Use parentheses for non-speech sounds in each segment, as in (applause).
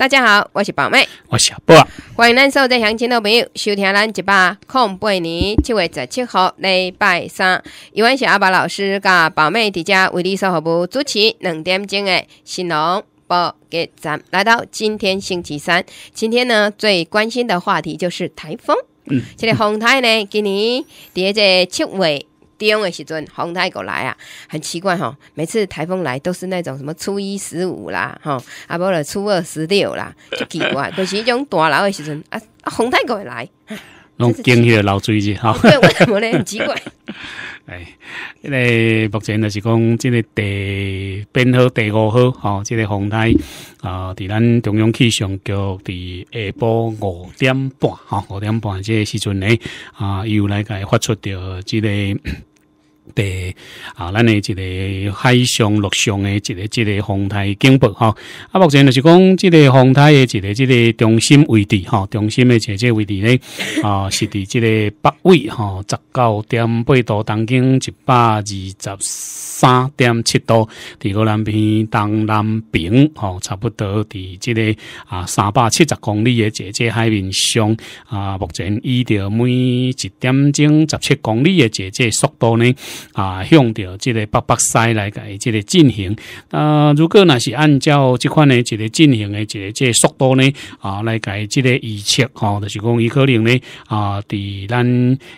大家好，我是宝妹，我是波，欢迎咱收在相亲的朋友收听咱一百零八年七月十七号礼拜三，由是阿宝老师甲宝妹的家微力生服务主持两点钟的新浪波给咱来到今天星期三，今天呢最关心的话题就是台风，嗯，这个风台呢今年第一个七月。台风的时阵，洪太狗来啊，很奇怪吼。每次台风来都是那种什么初一十五啦，哈，啊，无了初二十六啦，就奇怪，(laughs) 就是一种大劳的时阵啊，红太会来，拢惊起了老追子哈。(laughs) 对，为什么呢？很奇怪。(laughs) 哎，迄个目前就是讲，即个第编号第五号吼，这个台风啊，伫咱中央气象局伫下晡五点半吼，五点半即个时阵呢啊，又来个发出着这个。的啊，咱的一个海上陆上的一个一个风台警报哈，啊目前就是讲这个风台的一个这个中心位置哈，中心的姐姐位置呢啊是伫这个北纬哈十九点八度，东经一百二十三点七度，伫个南边东南边哈，差不多伫这个啊三百七十公里的姐姐海面上啊，目前依照每一点钟十七公里的姐姐速度呢。啊，向着这个北北西来改，这个进行啊。如果那是按照这款呢，这个进行的，这个这速度呢啊，来伊这个预测哦，就是讲伊可能呢啊，伫咱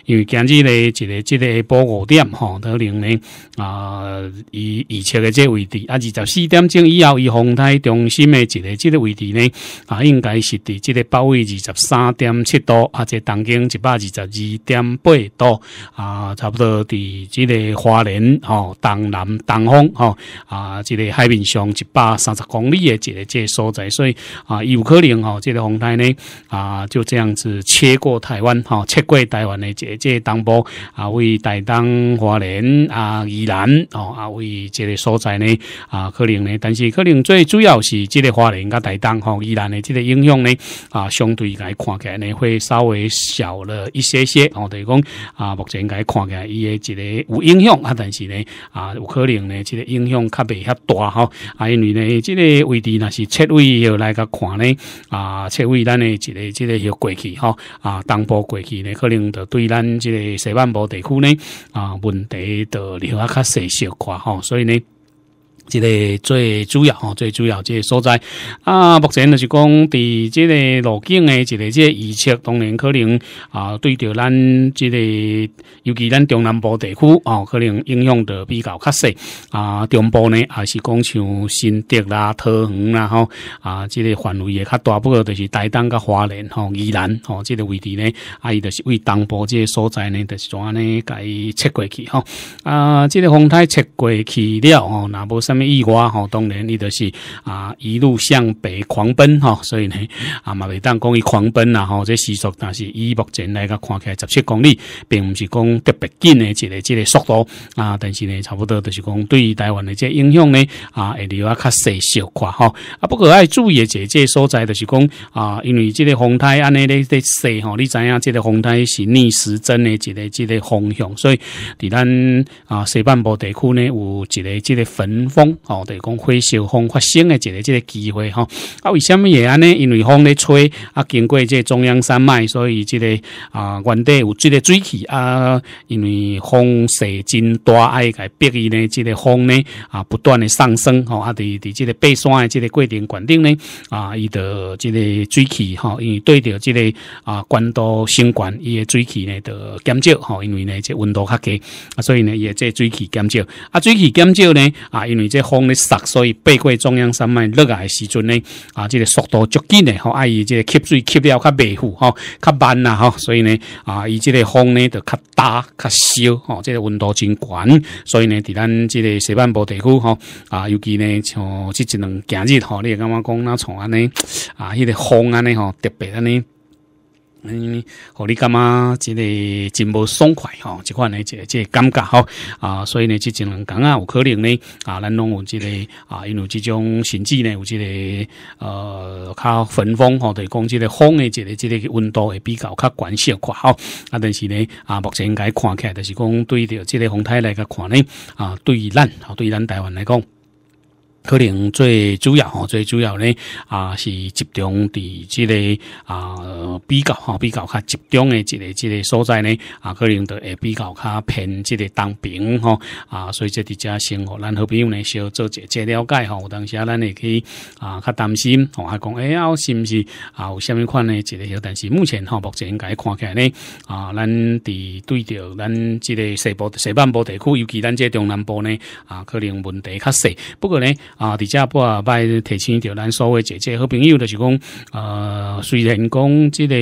因为今日呢，一个这个报五点哈，可能呢啊，伊预测的这个位置啊，二十四点钟以后，伊风台中心的这个这个位置呢啊，应该是伫这个北纬二十三点七度，啊，这东经一百二十二点八度啊，差不多伫这。一个华南吼，东南、东方吼啊，一个海面上一百三十公里的这个这所在，所以啊，有可能吼，这个风台呢啊，就这样子切过台湾吼，切过台湾的这这东部啊，为台东、华南啊、宜兰哦啊，为这个所在呢啊，可能呢，但是可能最主要是这个华南跟台东吼、宜兰的这个影响呢啊，相对来来呢，会稍微小了一些些，等于讲啊，目前来伊的一这个。有影响啊，但是呢，啊，有可能呢，这个影响较袂遐大哈，啊，因为呢，这个位置那是切位要来个看呢，啊，切位咱呢，一个即个要过去哈，啊，东部过去呢，可能着对咱这个西半部地区呢，啊，问题着留下较细小看哈，所以呢。即个最主要吼，最主要即个所在啊。目前就是讲，伫即个路径诶，即个即预测，当然可能啊，对着咱即个，尤其咱中南部地区哦，可能影响得比较较细啊。中部呢，还是讲像新竹啦、桃园啦吼啊，即个范围也较大，不过就是台东甲华莲吼、宜兰吼，即个位置呢，啊，伊就是为东部即个所在呢，就是怎安甲伊切过去吼啊，即个风台切过去了吼，若无他们一当然伊就是啊一路向北狂奔哈，所以呢啊嘛，未当讲伊狂奔啦哈，这时速但是以目前来个看起来十七公里，并不是讲特别紧的一个这个速度啊，但是呢差不多就是讲对于台湾的这影响呢啊，会比较细小些哈啊。不过要注意的个这所在就是讲啊，因为这个风台安尼咧咧色吼，你知影这个风台是逆时针的一个这个方向，所以伫咱啊西半部地区呢有一个这个分。哦，等于讲火烧风发生的一个这个机会哈啊，为什么也安呢？因为风咧吹啊，经过这中央山脉，所以这个啊，原地有这个水汽啊，因为风势真大，哎，该逼伊呢，这个风呢啊，不断的上升哈啊，伫伫这个背山的这个过程，管顶呢啊，伊得这个水汽哈，因为对着这个啊，关度升管伊个水汽呢得减少哈，因为呢这温度较低啊，所以呢也这水汽减少啊，水汽减少呢啊，因为即风咧杀，所以背过中央山脉落来时阵呢，啊，即个速度足紧的，吼，伊这即吸水吸了较袂赴吼，较慢啦，吼，所以呢，啊，伊即个风呢就较大较小，吼，即个温度真悬，所以呢，伫咱即个西半部地区，吼，啊，尤其呢像即一两今日吼，你感觉讲那从安尼，啊，迄个风安尼，吼，特别安尼。嗯，互你感觉即个真无爽快吼，即款呢，即个感觉吼啊！所以呢，即种人讲啊，有可能呢啊，咱拢有即个啊，因为即种甚至呢，有即个呃，较焚风吼，对讲即个风的即个即个温度会比较较悬小化吼。啊，但是呢啊，目前该看起来，就是讲对着即个风台来讲看呢啊，对于咱啊，对咱台湾来讲。可能最主要吼，最主要呢啊是集中伫即个啊比较吼比较较集中诶即个即个所在呢啊可能都会比较较偏即个当兵吼啊，所以即伫遮生活，咱好朋友呢需要做一些了解吼。当时啊咱会去啊较担心吼，还讲诶呀，是毋是啊有虾米款呢即个？但是目前吼目前应该看起来呢啊，咱伫对着咱即个西部西半部地区，尤其咱即东南部呢啊，可能问题较细。不过呢。啊！伫遮波啊，拜提醒着咱所谓姐姐好朋友，就是讲，呃，虽然讲即个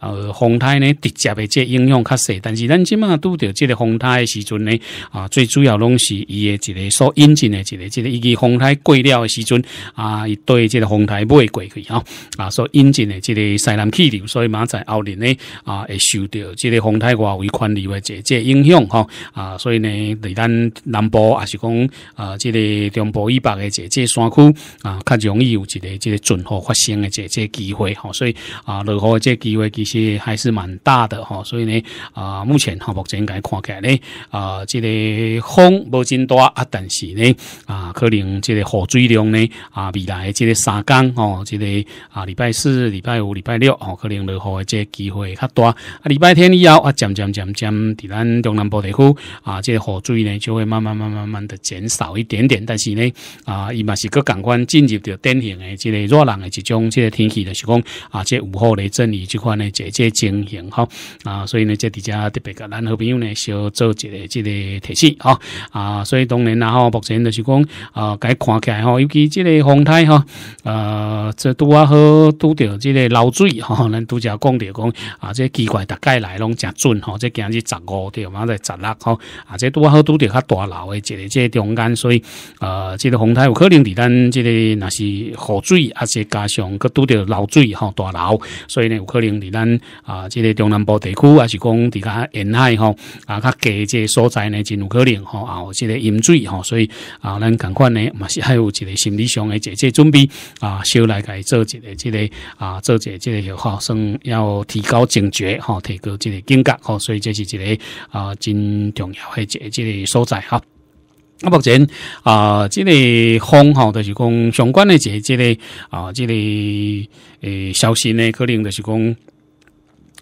呃风台呢，直接的这影响较小，但是咱即嘛拄着即个风台的时阵呢，啊，最主要拢是伊的一个所引进的一个即个，以及风台过了的时阵啊，伊对这个风台袂过去吼，啊，所引进的这个西南气流，所以马在后年呢啊，会受到这个风台外围环流的姐姐影响吼，啊，所以呢，伫咱南部也是讲啊，这个中部以北。这山区啊，较容易有一个这个准雨发生的这这机会吼，所以啊，落雨的这机会其实还是蛮大的吼，所以呢啊，目前项目前该看起来咧啊，这个风无真大啊，但是呢啊，可能这个河水量呢啊，未来这个三天吼，这个啊礼拜四、礼拜五、礼拜六哦，可能落雨的这机会较大啊，礼拜天以后啊，渐渐渐渐在咱中南部地区啊，这个河水呢就会慢慢慢慢慢慢的减少一点点，但是呢啊。啊，伊嘛是个感官进入着典型诶，即个热浪诶一种即个天气就是讲啊，即午后雷阵雨即款咧，即即情形吼啊，所以呢，即底下特别个咱好朋友呢，想做一个即个提示吼啊，所以当然然后目前就是讲啊，该看起来吼，尤其即个风台哈，呃，即拄啊好拄着即个漏水吼，咱拄只讲着讲啊，即奇怪大概来拢正准吼，即今日十五对，嘛在十六号啊，即拄啊好拄着较大楼诶，即即中间所以呃，即个风台。有可能伫咱即个那是雨水，啊，是加上个拄着漏水吼大楼，所以呢有可能伫咱啊，即个中南部地区还是讲伫较沿海吼啊，较低即个所在呢，真有可能吼啊，即个淹水吼，所以啊，咱赶快呢，嘛是还有一个心理上的即个准备啊，先来伊做一个即个啊，做个即个学好，要提高警觉吼，提高即个警觉吼。所以这是一个啊，真重要的即即个所在哈。啊，目前啊，这个风吼就是讲相关的这这个啊，这个诶消息呢，可能就是讲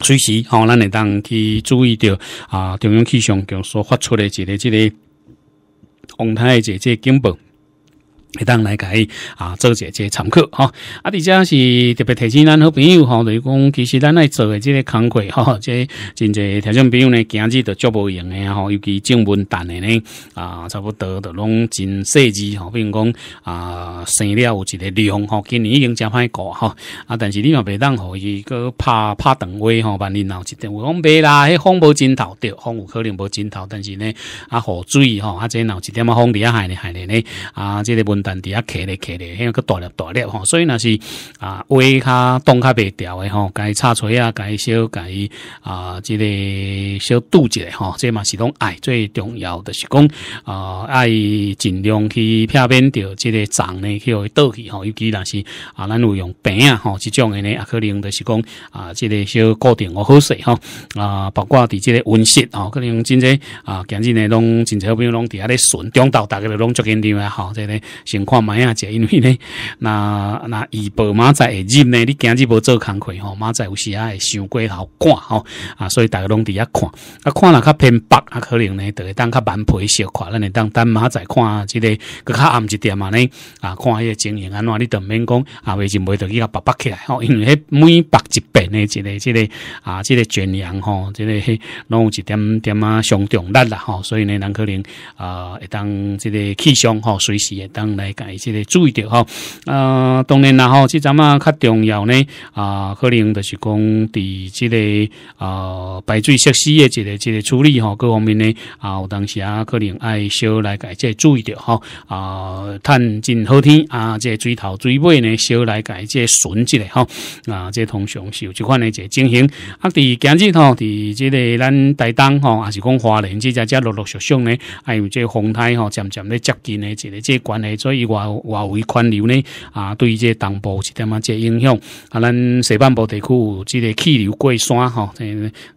随时吼，咱会当去注意到啊，中央气象局所发出的这个这个风台的这这警报。会当来伊啊，做一下个参考吼。啊，而且是特别提醒咱好朋友吼，就是讲，其实咱来做诶即个工吼，即个真侪听众朋友呢，今日都足无闲诶吼，尤其种文蛋诶呢，啊，差不多都拢真细致，吼，比如讲啊，生了有一个量吼，今年已经真歹过吼。啊，但是你嘛袂当吼伊去拍拍长威吼，万一脑一点，我讲袂啦，风无尽头着，风有可能无尽头，但是呢，啊，雨水吼，啊，这脑一点啊，风伫遐害嘞，害害呢啊，即个问。但伫下骑咧骑咧，迄个大锻大锻吼，所以若是啊，胃较冻较袂调诶吼，该擦嘴啊，该小该啊，即个小肚子的吼，即嘛是拢爱最重要的，是讲啊，爱尽量去避免着即个脏呢，去倒去吼，尤其若是啊，咱有用饼啊吼，即种诶呢，可能就是讲啊，即个小固定我好势吼啊，包括伫即个温室吼，可能真在啊，今日呢拢真侪朋友拢伫遐咧顺中道逐个都拢足紧张啊，吼，即个。情况买下者，因为呢，(laughs) 那那保马仔会入呢，你今日无做工课吼，马仔有时也会伤过头挂吼啊，所以大家拢伫遐看，啊，看了较偏北，啊，可能呢，就会当较蛮皮小块，咱会当等马仔看，即个佮较暗一点嘛呢，啊，看个情形安怎，你都免讲，啊，袂就袂得伊个白白起来吼，因为每白一百呢，即个即个啊，即个全阳吼，即个拢有一点点啊，上重力啦吼，所以呢，咱可能啊，会当即个气象吼，随时会当。来改即个注意着吼，呃，当然啦吼，即阵啊较重要呢，啊，可能就是讲伫即个啊排水设施嘅一个一个处理吼，各方面呢，啊，有当时啊可能爱少来改即个注意着吼，啊，趁进好天啊，即个水头水尾呢少来改即个损一个吼，啊，即个通常是有即款呢一个进形。啊，伫今日吼，伫即个咱台东吼，还是讲华联即只只陆陆续续呢，还有即个风台吼渐渐咧接近呢，一个即管理做。以外外围环流呢，啊，对于这东部一点么这影响？啊，咱西半部地区，即个气流过山哈，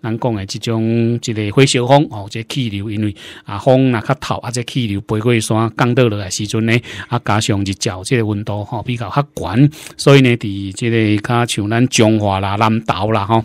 咱讲的即种这个火烧风哦，即气流因为啊风那较透，啊即气流飞过山降到落来时阵呢，啊加上日照即个温度哈比较较悬，所以呢，伫即个较像咱中华啦、南投啦哈。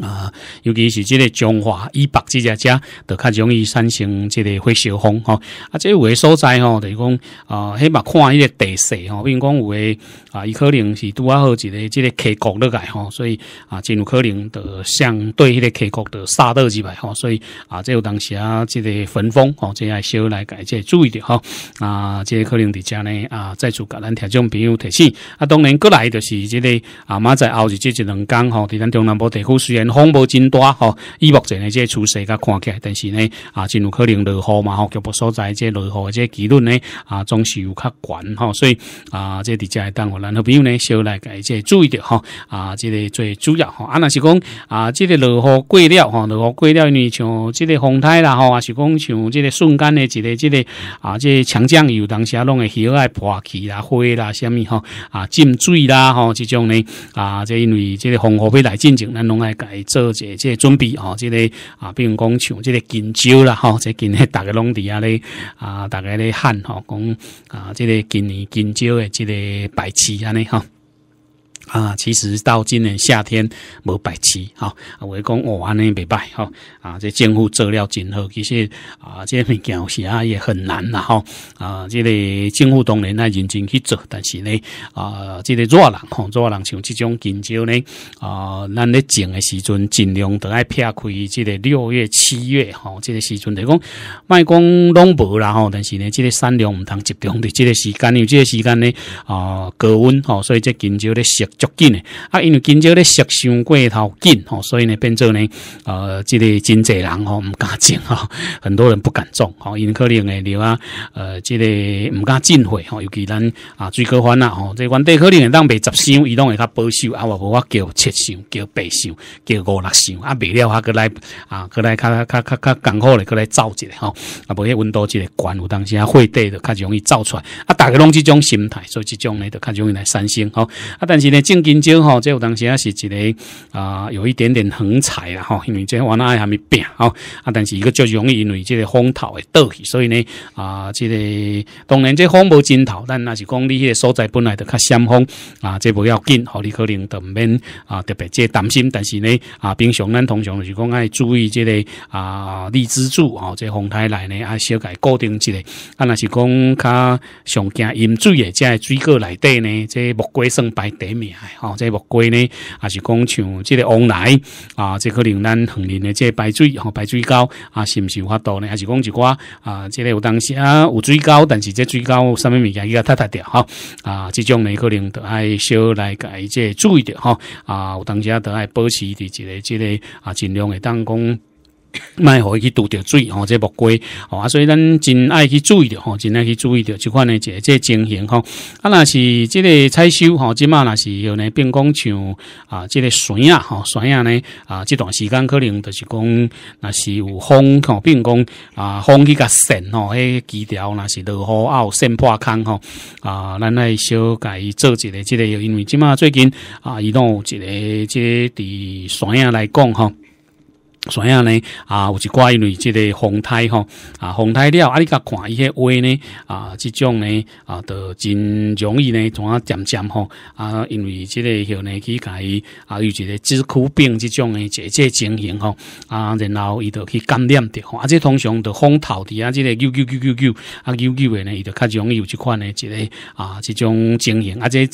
啊，尤其是即个中华、以北这家家，就较容易产生即个火烧风吼。啊，即的所在吼，等是讲啊，起码看迄个地势吼，如讲有诶啊，伊可能是拄啊好一个即个峡谷落来吼，所以啊，真有可能就相对迄个峡谷就沙倒几排吼，所以啊，即有当时啊，即个焚风吼，即下小来个注意着吼。啊，即个可能伫家呢啊，再次甲咱听众朋友提醒啊，当然过来就是即个啊，马在后日即一两工吼，伫咱中南部地区虽然。风无真大吼，伊目前的这趋势较看起，来，但是呢，啊，真有可能落雨嘛吼，局部所在这落雨这几率呢，啊，总是有较悬吼，所以啊，这大家当我然后朋友呢，小来改这注意着吼啊，这个最主要吼，啊，那是讲啊，这个落雨过了吼，落雨过了呢，像这个风台啦吼，啊，是讲像这个瞬间的这个这个啊，这强降雨当下弄的鱼来破起啦、灰啦、什么吼啊，浸水啦吼，这种呢，啊，这因为这个风荷会来进前，咱拢来改。做些这准备哦，这个啊，比如讲像这个金招啦，哈，这今年大概拢底啊咧啊，大概咧汉哈，讲啊，这个今年金招的这个白旗安尼哈。啊，其实到今年夏天无摆期哈，我讲哦，安尼袂摆哈啊，这政府做了真好，其实啊，这物件有时也很难呐哈啊，这个政府当然啊认真去做，但是呢啊，这个弱人吼，弱人像这种金蕉呢啊，咱咧种的时阵尽量都爱撇开这个六月七月吼，这个时阵得讲卖讲拢无啦吼，但是呢，这个产量唔通集中伫这个时间有这个时间呢啊，高温吼，所以这金蕉咧熟。足紧诶。啊！因为今朝咧石伤过头紧吼，所以呢变做呢呃，即个真济人吼毋敢种吼，(laughs) 很多人不敢种吼，因可能会留啊，呃，即个毋敢进货吼，尤其咱啊水可烦啊吼，即原地可能会当卖十箱，伊拢会较保守啊，无我叫七箱，叫八箱，叫五六箱啊，未了啊，过来啊，过来较较较较较好咧，过来造一个吼，啊无迄温度即个悬，有当时啊货底就较容易造出来，啊大家拢即种心态，所以即种呢就较容易来产生吼，啊但是呢。正金蕉吼，即有当时啊，是一个啊，有一点点横财啦吼，因为即我那爱虾米吼，啊，但是一个就容易因为这个风头会倒去，所以呢啊，这个当然这风无尽头，但那是讲你迄个所在本来就较险风啊，这不要紧，吼，你可能就免啊特别这担心，但是呢啊，平常咱通常是讲爱注意这个啊，立支柱吼，这风台来呢啊，小改固定一下，啊，那是讲较上惊淹水诶，即水果来底呢，即木瓜排第一名。好，这木瓜呢，还是讲像这个王来啊？这可能咱横林的这白水哈，白水沟啊，是不是有法度呢？还是讲一个啊？这个有当时啊有水沟，但是这水沟上面物件伊较塌塌掉哈啊。这种呢，可能都爱小来改，这注意点哈啊。有当下都爱保持的这个，这个啊，尽量的当工。卖伊去拄着水吼，这木龟吼啊！所以咱真爱去注意着吼，真爱去注意着，即款呢一个这情形吼。啊，若是即个采收吼，即满若是有呢，变讲像啊，即个笋啊吼，笋啊呢啊，即段时间可能就是讲若是有风吼，并讲啊风去甲扇吼，迄枝条若是落雨啊有扇破空吼啊，咱来小改做一个即个，因为即满最近啊，伊拢有一个即伫笋啊来讲吼。所以呢，啊，有一寡因为即个风台吼，啊，风台了，啊，你甲看伊迄话呢，啊，即种呢，啊，都真容易呢，从啊渐渐吼，啊，因为即个像呢去伊啊，有一个治苦病即种呢，这这情形吼，啊，然后伊都去感染着吼，啊，即通常着风头伫啊，即个 u u u u u，啊 u u 的呢，伊就较容易有即款呢，即个啊，即种情形，啊即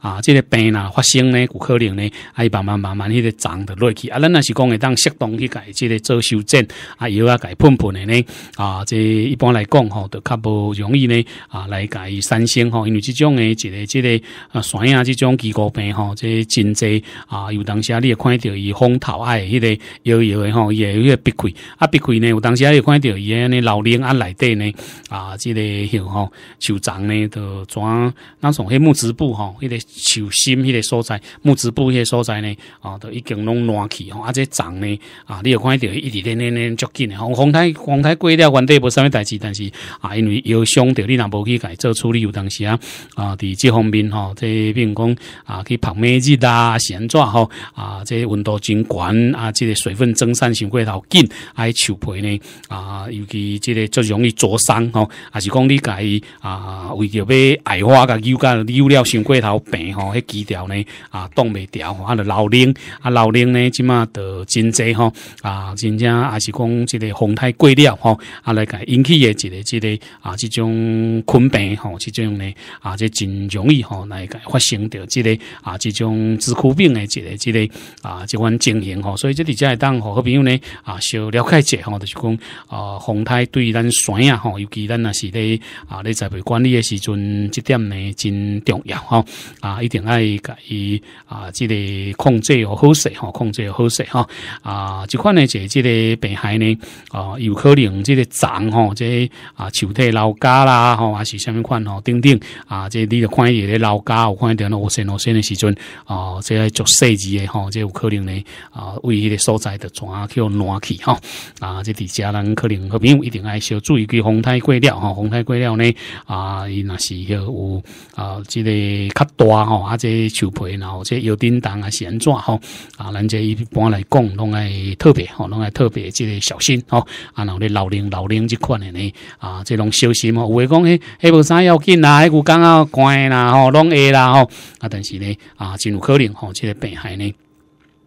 啊即个病呐发生呢，有可能呢，啊，伊慢慢慢慢迄个长着落去，啊，咱若是讲会当适当。去改即个做修正啊，药啊改喷喷的呢啊，这一般来讲吼都较不容易呢啊，来改三星吼，因为这种的即个即个啊，癣啊这种皮肤病吼，这真济啊，有当啊，你也看到伊风头爱迄个摇摇的吼，也有个碧溃啊，碧溃呢，有当啊，也看到伊安尼老年啊内底呢啊，即个吼吼，手掌呢都转那种迄木质布吼，迄个手心迄个所在木部布个所在呢啊，都已经拢烂去吼，即个丛呢。啊，你要看得到，一直连连连足近的。洪洪台洪台过了，原地无啥物代志，但是啊，因为要伤着，你，若无去改做处理有当时啊。啊，伫这方面吼，即比如讲啊，去曝梅日啊、安怎吼啊，即温度真悬啊，即个水分蒸散伤过头紧，伊树皮呢啊，尤其即个足容易灼伤吼。还是讲你改啊，为着要矮花噶有噶有了伤过头病吼，迄枝条呢啊，冻袂掉，啊，老冷啊，老冷呢，即马就真济吼。啊，真正也是讲一个风台过了吼，啊，来个引起诶一个、一个啊，这种困病吼，这种呢啊，这真容易吼来个发生着这个啊，这种支枯病诶一个、一个啊，即款情形吼，所以这里在当好朋友呢啊，小了解者吼，就是讲啊，风台对咱山啊吼，尤其咱若是咧啊，咧栽培管理诶时阵，这点呢真重要吼啊，一定爱个伊啊，即个控制好势吼，控制好势吼啊。即款呢，即个病害呢，哦，有可能即个长吼，即啊，树体老干啦，吼，还是什么款吼，等等啊，即你咧看一个老干，有看一点，我先，我先的时阵，哦，即个做细计的吼，即有可能呢，啊，危迄个所在的船叫暖气吼，啊，即啲家人可能和朋友一定爱小注意，佮红太过料吼，红太过料呢，啊，伊那是迄有啊，即个较大吼，啊，即树皮然后即有叮当啊旋转吼，啊，咱即一般来讲，拢爱。特别吼，拢爱特别即个小心吼，啊，然后咧老龄老龄即款的呢，啊，即拢小心吼。有诶讲诶，迄无啥要紧啦，迄有讲啊关啦吼，拢会啦吼，啊，但是呢，啊，真有可能吼，即个病害呢。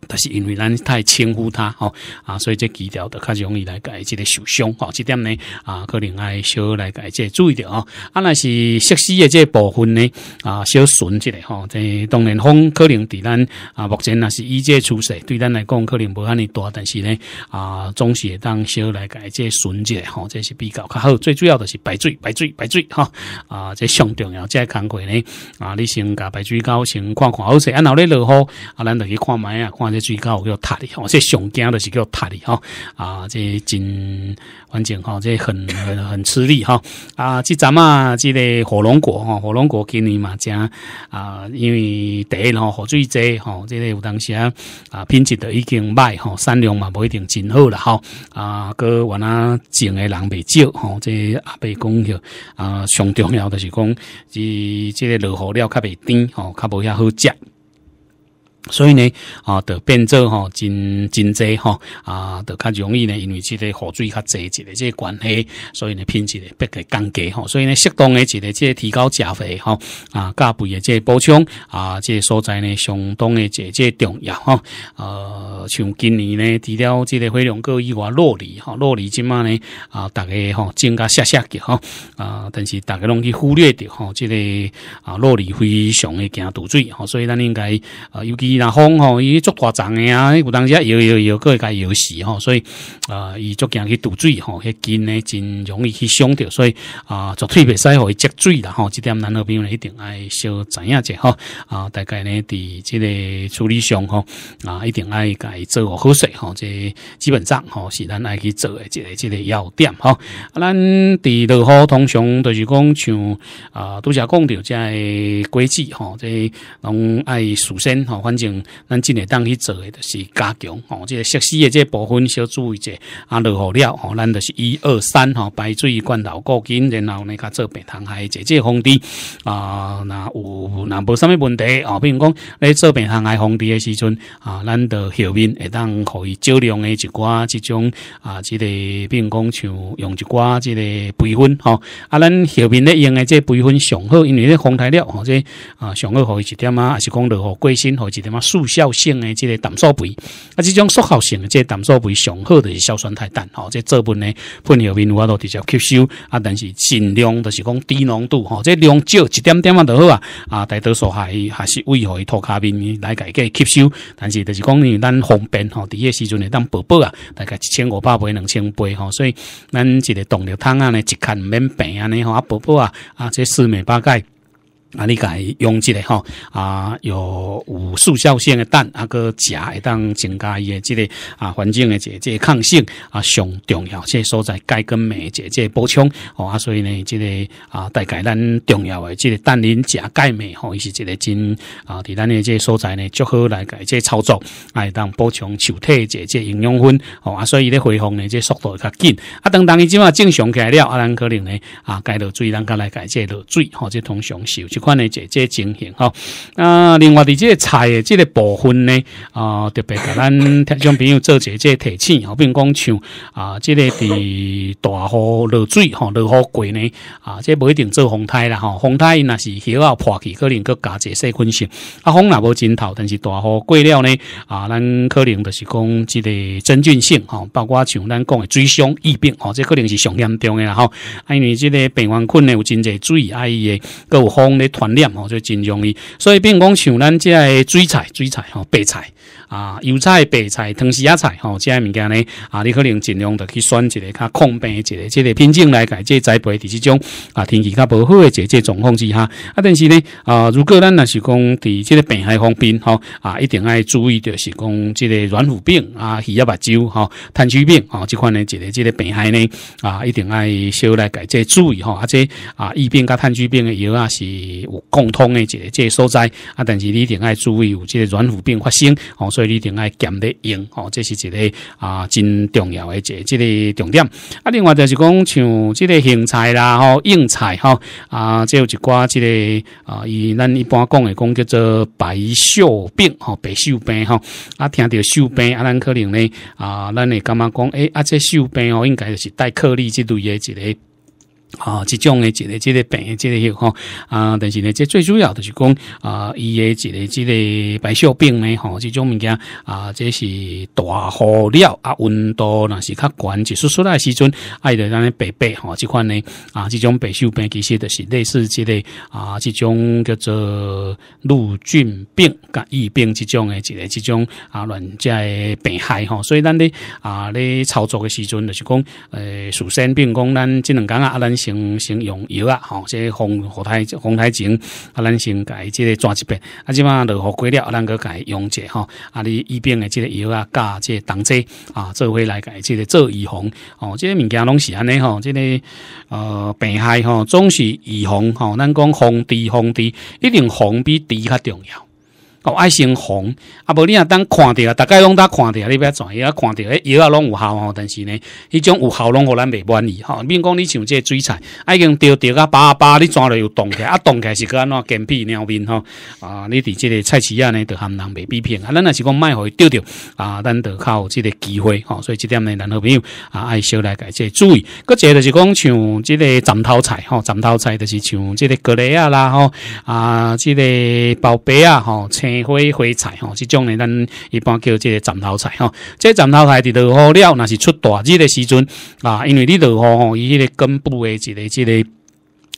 但是因为咱太轻忽它吼啊，所以这几条的较容易来改，这个受伤哦，这点呢啊，可能爱小来改，这注意点哦。啊，那是设施的这部分呢啊，小损一个吼。这当然风可能对咱啊，目前那是以这趋势对咱来讲可能不遐尼大，但是呢啊，总是当小来改这损一个吼，这是比较较好。最主要的是排水，排水，排水哈啊，这上重要，这工气呢啊，你先甲排水沟，先看看好势，啊，然后咧落雨啊，咱就去看卖啊，看。水沟叫塔里，哦，这熊惊的是叫塔里吼，啊，这真反正哈，这很很很吃力哈啊。这阵啊，这个火龙果哈，火龙果今年嘛，正啊，因为第一雨水最侪哈，这个有当时啊，品质都已经歹哈，产量嘛不一定真好了哈啊。哥，原那种的人未少哈，这阿伯讲的啊，上重要的是讲，这这个落雨料较袂甜吼，较无遐好食。所以呢，啊，就变做吼真真济吼啊，就较容易呢，因为即个雨水较济，一个即个关系，所以呢，品质不给降低吼。所以呢，适当诶，一个即个提高食肥吼啊，加肥诶，个补充啊，即、个所在呢，相当诶，即个重要吼。呃，像今年呢，除了即个火龙哥以外，洛梨吼，洛梨即马呢，啊，大家吼增加下下个吼啊，但是大家拢去忽略掉吼，即个啊，洛梨非常诶惊毒水吼，所以咱应该啊，尤其。那风吼伊足大丛个啊，有当时摇摇摇会个摇死吼，所以啊伊足惊去堵水吼，迄根呢真容易去伤着，所以啊绝对袂使会积水啦吼，即点男二兵一定爱小知影者吼啊。大概呢，伫即个处理上吼啊，一定爱伊做好水吼，即基本上吼是咱爱去做诶即个即个要点吼。咱伫落活通常就是讲像啊，拄则讲着即个规矩吼，即拢爱树先吼反正。咱真来当去做的就是加强哦，个设施的这部分小注意一下啊。落雨了吼，咱就是一二三吼，排水管道过紧，然后呢，做边行还即个防滴啊。那有那无啥物问题哦？比如讲，咧做边行海防滴的时阵啊，咱的后面会当可以照亮的一寡这种啊，即个比如讲像用一寡即个备份吼，啊，咱后面咧用为这备份上好，因为咧风台了，这啊上好以一点啊，是讲落雨身线好一点。速效性的即个胆素肥，啊，即种速效性的即胆素肥上好的是硝酸钛氮，好，即做本呢，喷尿片我都直接吸收，啊，但是尽量就是讲低浓度，吼，即量少一点点嘛都好啊，啊，大多数还还是胃和拖卡病来解决吸收，但是就是讲呢，咱方便吼，底个时阵呢，当宝宝啊，大概一千五百杯、两千杯，吼，所以咱一个动力病啊呢，一克唔免病啊呢，吼，宝宝啊，啊，即四美八盖。啊！你家己用即个吼啊，有有速效性的蛋，啊个钾会当增加伊的即个啊环境嘅即即抗性啊，上重要即所在钙跟镁，即即补充哦啊，所以呢即个啊大概咱重要的即个氮磷钾钙镁吼，伊是一个真啊，伫咱嘅即所在呢，就好来改即操作，啊会当补充树体嘅即即营养分哦啊，所以咧回访这即速度会较紧啊，当当伊即话正常起来了，啊咱可能呢啊，该落水咱当来改即落水吼，即通常是有。款的这这情形吼，啊，另外的这个菜的这个部分呢，啊，特别给咱听众朋友做一这提醒，后边讲像啊，这个伫大雨落水吼，落雨过呢，啊，这不一定做风胎啦吼，胎因那是雨啊破去，可能个加一细菌性，啊，风那无镜头，但是大雨过了呢，啊，咱可能就是讲这个真菌性吼，包括像咱讲的水伤疫病吼，这可能是上严重的吼，因为这个病原菌呢有真侪水，哎也各有风嘞。团练吼，就真容易，所以并讲像咱只个水菜、水菜吼白菜。啊，油菜、白菜、藤西亚菜，吼，这物件呢，啊，你可能尽量的去选一个较抗病个，这个品种来改，即栽培伫即种啊？天气较无好个，即这状况之下，啊，但是呢，啊，如果咱那是讲，伫这个病害方面，吼，啊，一定要注意，着是讲，即个软腐病啊，鱼眼白睭吼，炭疽病，吼，即款呢，这个即个病害呢，啊，一定要小来改即注意，吼，啊，这啊，疫病跟炭疽病的药啊是有共通的，即个所在，啊，但是你一定要注意有即个软腐病发生。吼，所以你一定要减着用吼，这是一个啊，真重要的一个个重点。啊，另外就是讲像这个芹菜啦、吼，硬菜吼，啊，这有一寡这个啊，以咱一般讲的讲叫做白锈病吼，白锈病吼，啊，听到锈病啊，咱可能呢啊，咱会感觉讲？诶，啊，这锈病哦，应该就是带颗粒这类的，一个。啊，即种诶，一个即个病，个类吼啊，但是呢，这最主要就是讲啊，伊诶一个即个白血病呢，吼，即种物件啊，这是大火了啊，温度若是较悬，一出出来时阵爱着咱诶白白吼，即款呢啊，即种白血病其实就是类似即个啊，即种叫做陆菌病、甲疫病，即种诶，一个即种啊，乱脚诶病害吼，所以咱咧啊，咧操作诶时阵就是讲，诶，首先如讲咱即两工啊，咱。先先用药啊，吼，这风火太风太前啊，咱先改这个抓一遍，啊，即嘛落雨过了，咱可改用者吼，啊，你一边的即个药啊，加个同剂啊，做回来改即个做预防，哦，即个物件拢是安尼吼，即个呃病害吼，总是预防吼，咱讲防治防治，一定防比治较重要。爱生红，啊无你啊当看掉啊，大概拢当看掉，你不怎转，伊啊看掉，哎药啊拢有效吼，但是呢，迄种有效拢互咱袂满意吼。比如讲你像这水菜，已经钓钓啊，把把你抓落又动开，啊动开是去安怎坚皮尿边吼啊？你伫这个菜市啊呢，就含人袂比拼啊，咱若是讲卖伊钓钓啊，咱较有这个机会吼，所以这点呢，咱好朋友啊，爱小来家些注意，个者就是讲像这个斩头菜吼，长头菜就是像这个格雷啊啦吼啊，这个包白啊吼青。花花菜吼，这种呢，咱一般叫这个斩头菜吼。这斩头菜伫落雨了，若是出大日的时阵啊，因为你落雨吼伊迄个根部诶，一个之个。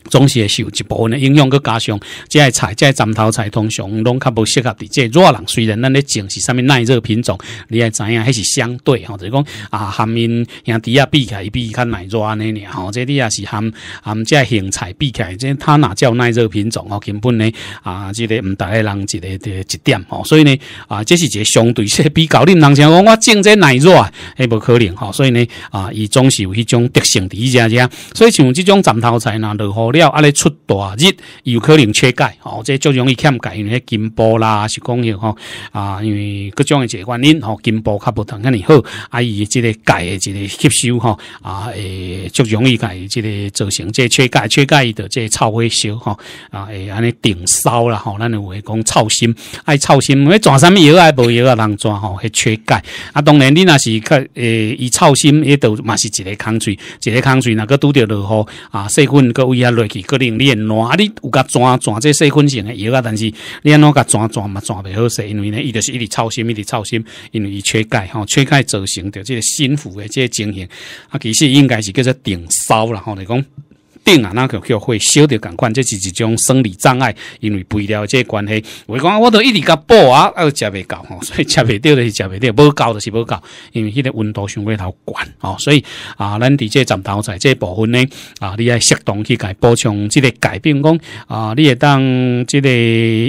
总是会受一部分的影响佮加上，即个菜、即个针头菜，通常拢较无适合伫即系热人虽然咱咧种是啥物耐热品种，你也知影，迄是相对吼，就是讲啊，含因兄弟比起来，伊比伊较耐热安尼尔吼，即你也是含含即系型比起来，即他哪叫耐热品种？吼？根本呢啊，即个毋大个人一个的一点吼。所以呢啊，这是一个相对些比较毋人想讲我种遮耐热，迄无可能吼。所以呢啊，伊总是有迄种特性伫遮遮。所以像即种斩头菜若落雨。了，阿你出大日，有可能缺钙，吼，这就容易欠钙，因为筋波啦，是讲有吼啊，因为各种一个原因吼，筋波较不同，尼好，啊，伊这个钙的这个吸收吼，啊，诶，就容易钙这个造成这缺钙，缺钙的这臭火烧吼，啊，诶，安尼顶烧啦吼，咱有会讲臭心，爱臭心，喂，抓啥物药啊，无药啊，人抓吼，去缺钙。啊，当然你那是较诶，伊臭心伊都嘛是一个空水，一个空水，若个拄着落雨啊，细菌个胃啊热。去，个人，你卵哪有甲转转这细菌性诶药啊，但是你安那甲转转嘛转袂好势，因为呢，伊就是一直操心，一直操心，因为伊缺钙吼，缺钙造成着这个心腹的这个情形，啊，其实应该是叫做顶烧吼，哈，来讲。定啊，那个叫会烧得感官，即是一种生理障碍，因为肥料即个关系。我讲我都一直甲补啊，都 (laughs) 食袂吼，(laughs) 所以食袂到就是食袂到，无够就是无够，因为迄个温度相对头高哦，所以啊，咱伫即个枕头在即部分呢啊，你要适当去改补充即个比如讲啊，你会当即个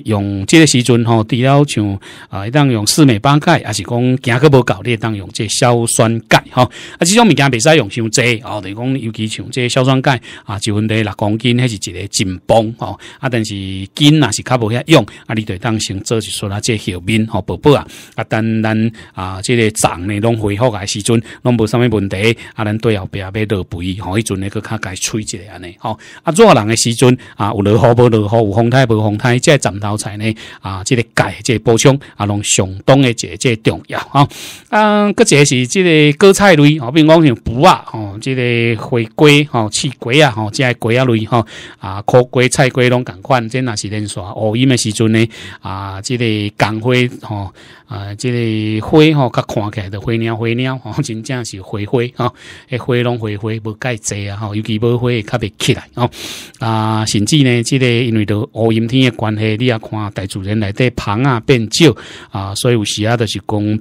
用即个时阵吼，除了像啊，当用四美八钙，也是讲惊佫无够，你也当用即硝酸钙吼，啊，即种物件袂使用伤济哦，等于讲尤其像即硝酸钙啊。一分地六公斤，迄是一个紧绷吼，啊，但是筋若是较无遐用，啊，你得当先做是说啊，这后面吼宝宝啊，啊，等咱啊，即个长呢，拢恢复啊时阵拢无啥物问题，啊，咱对后壁要落肥吼，迄阵呢个较该催一下呢，吼，啊，热人诶时阵啊，有落雨无落雨，有风台无风台，即个枕头菜呢，啊，即个钙即个补充啊，拢相当诶，个即个重要啊，嗯，一者是即个高菜类，吼，比如讲像卜啊，吼，即个回归吼，刺龟啊，吼。在鸡啊类吼啊，苦瓜、菜瓜拢同款。即啊是连耍乌阴的时阵呢啊，这个公花吼啊，这个花吼，佮看起来的花鸟、花鸟吼，真正是花花吼。诶，花拢花花无计在啊吼，尤其无花较袂起来吼。啊，甚至呢，这个因为着乌阴天的关系，你也看大自然内底棚啊变少啊，所以有时啊都是讲。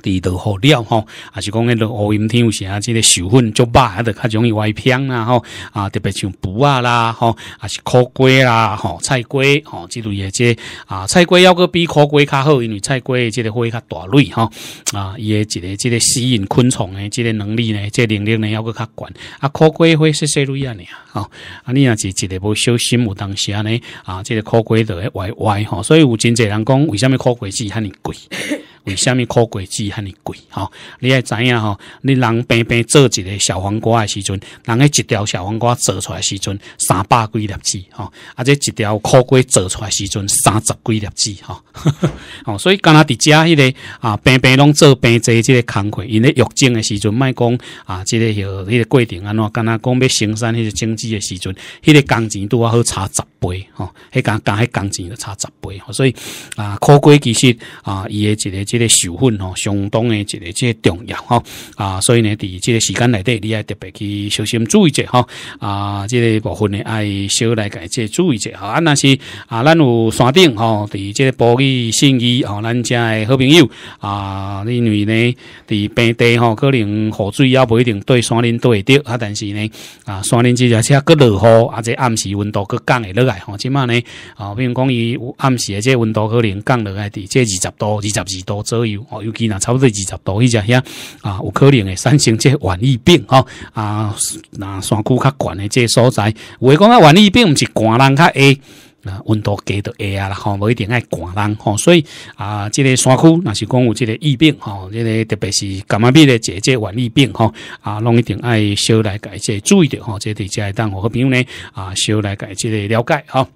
地都好料吼，还是讲那个乌阴天有时啥之个受粉捉肉还得较容易歪偏啦吼。啊，特别像蒲啊啦吼，还是苦瓜啦吼，菜瓜吼，即类也即啊，菜瓜要个比苦瓜较好，因为菜瓜即个花较大蕊吼，啊，也即个即个吸引昆虫的即个能力呢，即能力呢要个较悬。啊，苦瓜花细细蕊啊你啊，啊你啊，是一个无小心有当时呢啊，即个苦瓜就会歪歪哈，所以有真侪人讲，为什么苦瓜是汉尼贵？为虾米苦龟鸡赫尔贵？哈，你爱知影吼？你人平平做一个小黄瓜的时阵，人诶一条小黄瓜做出来时阵三百几粒支，哈，啊，这一条苦龟做出来时阵三十几两支，哈。哦，(laughs) 所以敢若伫遮迄个啊平平拢做平做即个工课，因为育种诶时阵卖讲啊，即个许迄个过程啊，喏，干他讲要生产迄个种子诶时阵，迄个工钱拄啊好差十倍，哈，迄工工，迄工钱要差十倍，所以啊，烤龟其实啊伊诶即个。这个守粉吼，相当的一个这重要吼。啊，所以呢，伫这个时间内底，你要特别去小心注意者吼。啊，这个部分呢，爱小来改这注意者吼。啊，那是啊，咱有山顶吼，伫这个保育、信义吼，咱遮的好朋友啊，因为呢，伫平地吼，可能河水也不一定对山林对得啊，但是呢啊，山林即个车佮落雨，啊，即暗时温度佮降会落来吼，即嘛呢啊，比如讲伊暗时的即温度可能降落来，伫即二十度、二十二度。左右哦，尤其那差不多二十度迄家遐啊，有可能会产生这晚疫病哦啊，那山区较诶，的这所在，话讲啊晚疫病毋是寒人较会。那温度低著会啊啦吼，无一定爱寒人吼，所以啊，这个山区那是讲有这个疫病吼，这个特别是感冒病的即个瘟疫病吼啊，拢一定爱少来改这注意的吼，这对家人好朋友呢啊少来改这了解吼。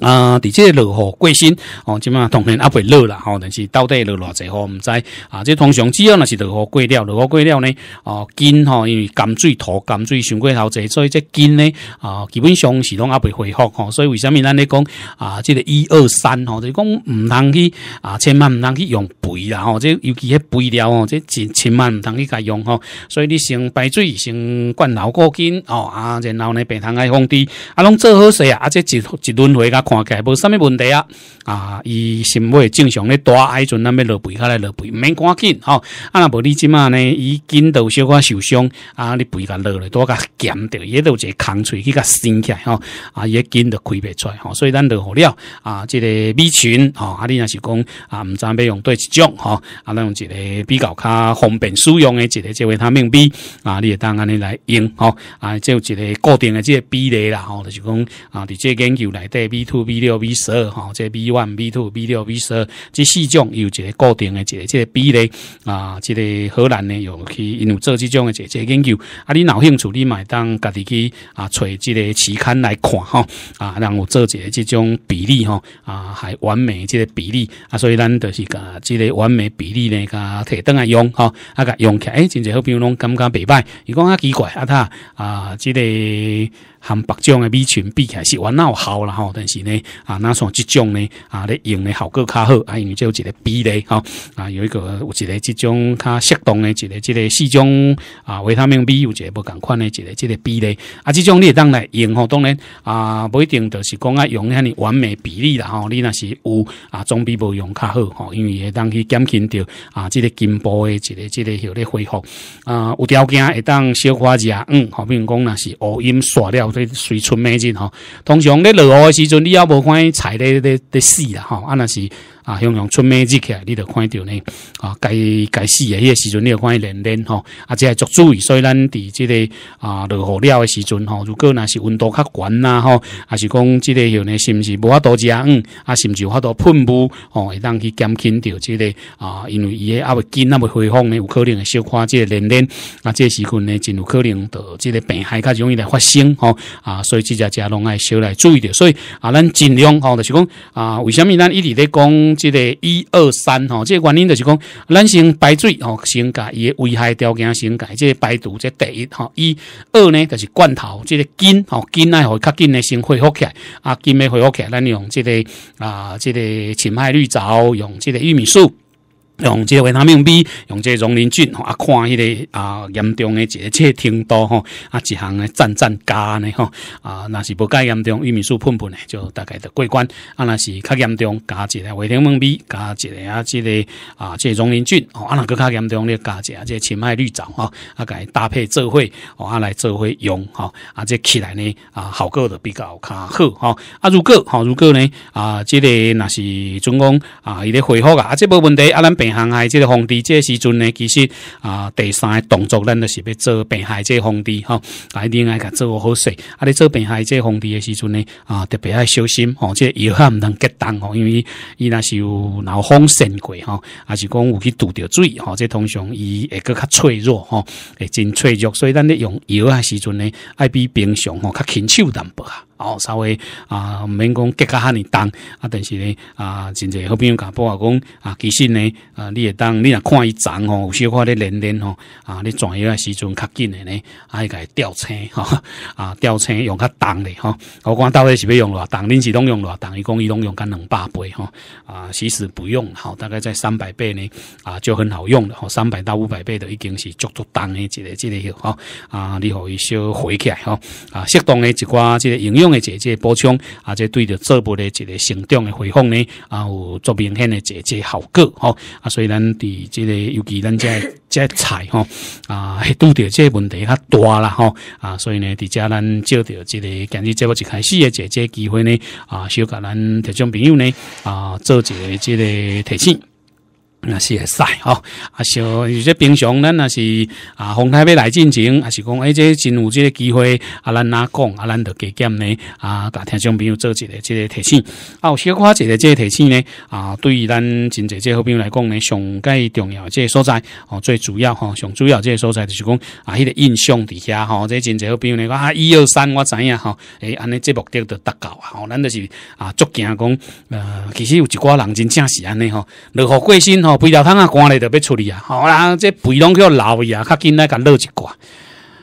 啊！伫个落雨过身，哦，即满当年也袂热啦，吼，但是到底落偌济，吼，毋知啊。即通常只要若是落雨过了，落雨过了呢，哦，金吼，因为甘水土、甘水上过头济，所以即金呢，啊，基本上是拢也袂恢复，吼。所以为什么咱咧讲啊？即个一二三，吼，就讲毋通去啊，千万毋通去用肥啦，吼。即尤其迄肥料，吼，即千千万毋通去甲用，吼。所以你先排水，先灌脑过筋，哦啊，然后呢，白糖爱放低，啊，拢做好势啊，啊，即一一轮回甲。看起来无啥物问题啊！啊，伊行会正常咧，大爱阵咱要落肥下来，落肥，毋免赶紧吼。啊，若无你即马呢，伊筋有小可受伤啊，你甲落来多加减掉，也都一个空喙去甲伸起来吼。啊，也筋都开袂出来吼，所以咱落好了啊，即个米群吼，啊，你若是讲啊，毋知要用对一种吼，啊，咱用一个比较较方便使用的一个，即位他命 B 啊，你也当安尼来用吼。啊，即有一个固定的即个比例啦，吼，就是讲啊，伫即个研究内底 B 出。B 六、B 十二，哈，这 B one、B two、B 六、B 十二，这四种有一个固定的这个比例啊，这个荷兰呢，有去因有做这种的这个研究，啊，你有兴趣，你买当家己去啊，找这个期刊来看哈，啊，然后做一个这种比例哈，啊，还完美这个比例啊，所以咱就是个这个完美比例呢，个提灯来用哈，啊个用起，诶，真侪好，朋友拢感觉袂歹，伊讲啊奇怪啊他啊，这个。含白种的米群比起来是玩闹好啦吼，但是呢啊，那像这种呢啊，咧用的效果较好，啊，因为只有一个比例吼，啊，有一个有一个这种较适当的一个这个四种啊，维他命 B 有一个不同款的一个这个比例啊，这种你当来用吼，当然啊，不一定就是讲啊用遐尼完美比例啦吼，你那是有啊，总比无用较好吼，因为会当去减轻到啊，这个进步的一个这个有的恢复啊，有条件会当小一下，嗯，好，比如讲那是乌阴刷掉。有些水出没进吼通常咧落雨诶时阵你抑无看伊踩咧咧咧死啦吼啊若是啊，向阳出梅日起来，你就看到呢。啊，该该死的迄个时阵你又看以连连吼，啊，即系足注意。所以咱伫即个啊，落雨了的时阵吼，如果那是温度较悬啦吼，啊，是讲即个有呢，是不是无啊多浆，啊，甚至有法多喷雾吼，会当去减轻掉即个啊，因为伊个啊不紧啊不回风呢，有可能会小看即个连连啊，即个时阵呢，真有可能得即个病害较容易来发生吼。啊，所以即只遮拢爱小来注意着。所以啊，咱尽量吼，就是讲啊，为什么咱一直在讲？即个一二三吼，即个原因就是讲，咱先排水吼，先解伊个危害条件先解，即个排毒即第一吼。一、二呢就是罐头，即个根吼根啊互较紧诶先恢复起来啊，根咪恢复起来，咱用即个啊，即个浅海绿藻，用即个玉米素。用这维他命 B，用这溶磷菌，啊，看迄个啊严重的，即个程度吼，啊，一项诶赞赞加呢吼，啊，若是无介严重，玉米素喷喷呢，就大概的过关，啊，若是较严重加一个维他命 B，加一个啊，即个啊，这溶磷菌，啊，若更较严重咧加一即这青麦绿藻吼，啊，甲伊搭配做伙吼，啊，来做伙用吼，啊，即起来呢啊，效果的比较较好吼，啊，如果吼，如果呢啊，即个若是总共啊，伊咧恢复啊，啊，即无问题，啊，咱冰害即个封地，即时阵呢，其实啊，第三个动作咱就是要做冰害即封地吼，来另外甲做好势。啊，你做冰害这封地的时阵呢，啊，特别爱小心哦，即药啊不能结冻哦，因为伊那是有脑风肾过吼，还是讲有去堵着水吼，即通常伊会更较脆弱吼，会真脆弱，所以咱咧用药啊时阵呢，爱比平常哦，较轻巧淡薄啊。哦，稍微啊，毋免讲结较赫尔重啊，但是呢啊，真济好朋友甲报括讲啊，其实呢啊，你会当你若看伊长吼，有小可咧连连吼啊，你转移个时阵较紧的呢，还伊吊车吼啊，吊车用较重的吼。我讲到底是要用偌重，恁是拢用偌重，伊讲伊拢用，干两百倍吼啊，其实不用吼，大概在三百倍呢啊，就很好用了，吼，三百到五百倍的已经是足足重的，一个一个吼啊，你互伊小回起来吼啊，适当的一寡即个应用。的姐姐补充，啊，这对着作部的一个成长的回放呢，啊，有做明显的姐姐效果，吼啊，所以咱伫这个尤其咱在在 (laughs) 菜，吼啊，拄着这问题较大啦，吼啊，所以呢，在家咱借着这个，今日节目一开始的姐姐机会呢，啊，小甲咱特种朋友呢，啊，做一个这个提醒。那是会使吼，啊像如这平常，咱那是啊风太兵来进前，啊是讲哎这真有这机会啊咱哪讲啊咱得加减咧。啊，甲听众朋友做一个这个提醒，啊有小看一下这个提醒呢啊对于咱真济这好朋友来讲呢，上计重要这个所在哦最主要哈上主要这个所在就是讲啊迄个印象底下吼，这真济好朋友咧，讲啊一二三我知影吼，哎安尼这目的就达到啊，吼咱就是啊足惊讲，呃其实有一寡人真正是安尼吼，落雨过身。哦，肥肉桶啊，关咧就要处理啊！吼、好啦，这肥拢叫捞去啊，较紧来敢落一寡。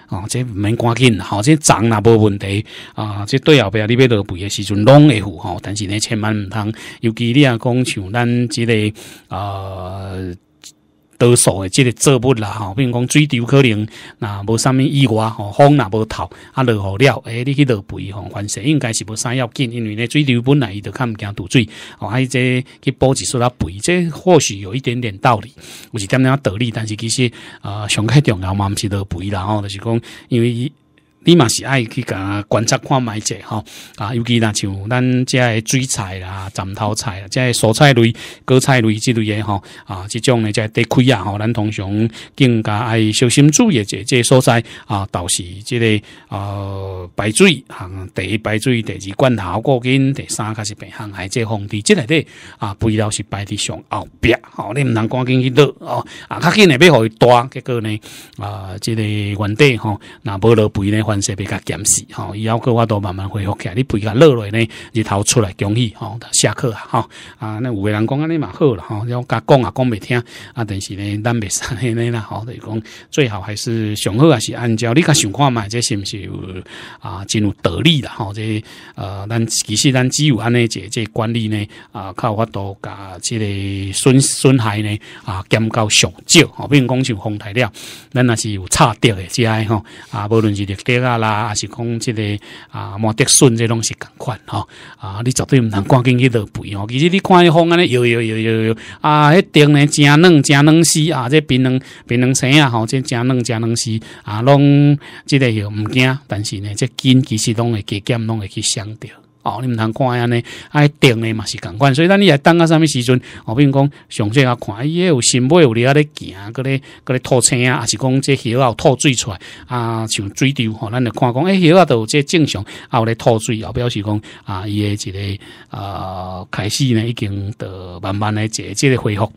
哦，这唔免赶紧，好，这长那无问题啊。这对后壁你要落肥的时阵拢会好，但是呢，千万唔通，尤其你啊讲像咱之个呃。啰数的，这个作物啦，吼，比如讲水流可能那无啥物意外吼，风那无透啊，落雨了，哎，你去落肥吼，反正应该是无啥要紧，因为呢水流本来伊着较毋惊堵水，啊，还一去补子说它肥，这或许有一点点道理，有是点点道理，但是其实啊，上开重要嘛毋是落肥啦，哦，就是讲因为。你嘛是爱去甲观察看买者吼啊，尤其若像咱遮的水菜啦、斩头菜啦、遮的蔬菜类、果菜类之类的吼啊，即种咧在地区啊吼，咱通常更加爱小心注意者，即个所在啊，倒是即个呃排水啊，第一排水，第二管头过紧，第三开始病害，或者风地，即个底啊，肥料是排伫上后壁，哦，你毋通赶紧去落哦，啊，较紧的要互伊断，结果呢啊，即个原地吼，若无落肥呢。是比较严实吼，以后个我都慢慢恢复起来。你陪甲落落呢，日头出来恭喜吼，下课吼啊。那有个人讲安尼嘛好了哈，要甲讲啊，讲袂听啊。但是呢，咱袂使安尼啦，吼，就是讲最好还是上好，还是按照你个想看嘛，这是毋是有啊？真有道理啦吼，这呃，咱其实咱只有安尼这这管理呢啊，靠，法度甲即个损损害呢啊，减到上少。吼，比如讲像风台了，咱若是有差掉的，即个吼啊，无论是热带。啦，还是讲即个啊，毛德顺即拢是共款吼啊，你绝对毋通赶紧去落肥吼。其实你看迄风安尼，摇摇摇摇摇啊，迄电呢诚冷诚冷死啊，即冰榔冰榔生啊吼，即诚冷诚冷死啊，拢即个有毋惊，但是呢，即筋其实拢会加减，拢会去伤着。哦，你毋通看安尼，爱定诶嘛是共款，所以咱你也等到啥物时阵，哦，比如讲上细啊看，伊哎，有新买有咧啊咧行，嗰咧嗰咧吐青啊，还是讲这血啊吐水出来啊，像水丢吼，咱就看讲哎鱼啊都这正常，有咧吐水后表示讲啊，伊诶即个啊开始呢，已经得慢慢个即个恢复。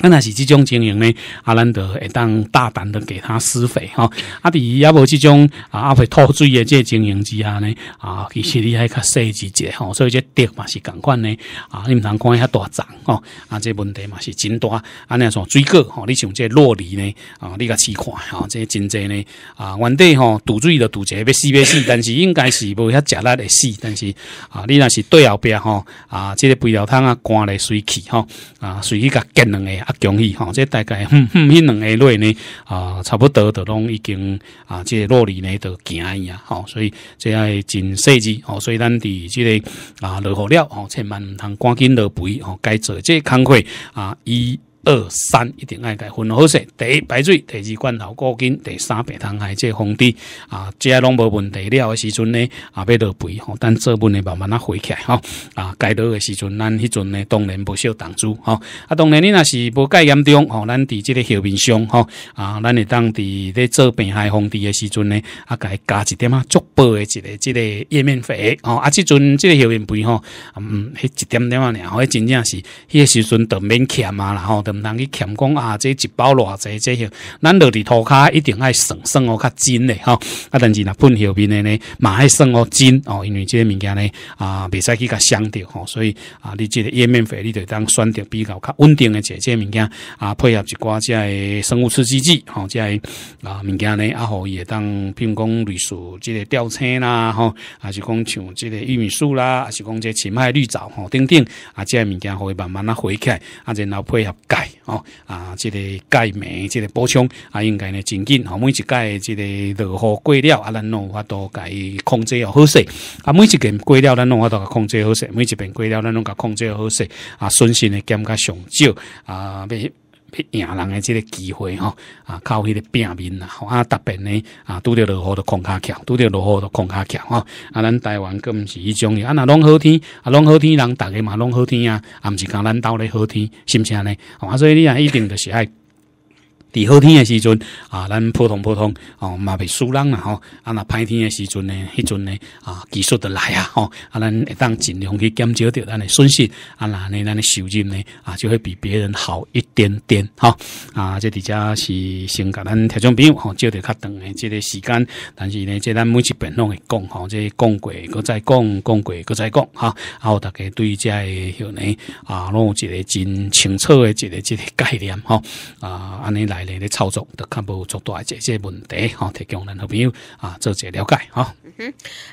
啊，那是这种经营呢，阿兰德会当大胆的给他施肥哈。阿弟也无这种啊，阿会吐水的这经营之下呢啊，其实你还较细致只哈，所以这跌嘛是同款呢啊。你毋通看遐大涨吼。啊，这问题嘛是真大。啊，那像水果哈，你像这洛梨呢啊，你个试看哈，这个真济呢啊，原底吼吐水的吐者要死要死，(laughs) 但是应该是无遐食力会死，但是啊，你那是对后边吼，啊，这个肥料汤啊，干咧水去吼，啊，水去甲结两个。恭喜吼，这大概哼哼，两个类呢啊，差不多都拢已经啊，这落里呢都行呀。吼，所以这要真细致吼，所以咱伫即个啊落雨了吼，千万毋通赶紧落肥吼，该做即工课啊，一。二三一定爱改分好势，第一排水，第二罐头过紧，第三白糖，还即红地啊，即些拢无问题了。时阵呢啊，要落肥吼，但这部分慢慢啊回起来哈啊，该落的时阵，咱迄阵呢当然不小挡住吼，啊，当然你若是无介严重吼，咱伫即个后面上吼，啊，咱会当伫在做病害防治的时阵呢啊，该加一点啊足肥的即个即个页面肥哦啊，即阵即个后面肥吼，嗯，一点点啊，然后真正是迄个时阵都免欠啊，然后。毋通去钳讲啊，这一包偌济这些，咱落伫涂骹一定爱算算哦，较真嘞吼。啊，但是若喷后面嘞呢，嘛爱算哦真哦，因为即个物件呢啊，袂使去甲香着吼。所以啊，你即个叶面肥，你就当选择比较较稳定的这这些物件啊，配合一寡即个生物刺激剂吼，即个啊物件呢，啊，伊也当比如讲类似即个吊车啦吼，啊，是讲像即个玉米树啦，啊，是讲即个浅海绿藻吼，等等啊，即个物件可以慢慢啊回起，来，啊，然后配合。哦啊，这个盖面，这个补充啊，应该呢，真紧。每一届即这个落雨过了啊，咱弄法都改控制好些。啊，每一遍过了，咱弄法都控制好些。每一遍过了，咱弄个控制好些。啊，损失呢减个上少啊，赢人的这个机会吼啊靠！迄个拼命啦，啊，答辩呢啊，拄着落雨都扛卡强，拄着落雨都扛卡强吼啊！咱台湾更毋是迄种的啊，若拢好天啊，拢好天人，逐个嘛拢好天啊，啊毋是讲咱兜咧好天，是毋是安尼？啊，所以你啊，一定着是爱。伫好天诶时阵，啊，咱扑通扑通，哦，嘛袂输人啦吼。啊，那歹天诶时阵呢，迄阵呢，啊，技术得来啊，吼，啊，咱会当尽量去减少掉咱诶损失，啊，那呢，咱诶收入呢，啊，就会比别人好一点点，吼。啊，这底遮是先甲咱特种兵，吼，借着较长诶这个时间，但是呢，即咱每一遍拢会讲，吼，即讲过，搁再讲，讲过，搁再讲，哈，啊，有大家对这个，吼呢，啊，有一个真清楚诶一个，一个概念，吼。啊，安尼来。嚟操作都不出多，这些问题哈，提供咱好朋友啊做一了解哈。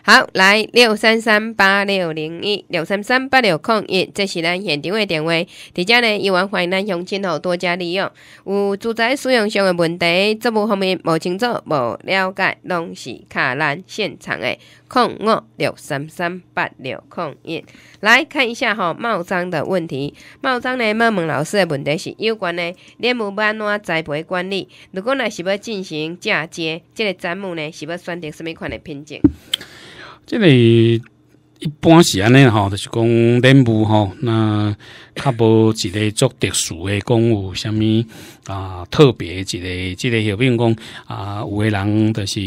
好，来六三三八六零一，六三三八六零一，这是咱现场的电话。底下呢，亦欢迎咱乡亲哦多加利用。有住宅使用上的问题，这部方面无清楚、无了解，拢是靠咱现场诶。空五六三三八六空一，来看一下哈茂章的问题。茂章呢，茂萌老师的问题是有关呢莲要安怎栽培管理。如果呢是要进行嫁接，这个展目呢是要选择什么款的品种？这里一般是安尼吼，就是讲任务吼，那较无一个做特殊的，讲有虾米啊特别一个，一个小病工啊，有个人就是。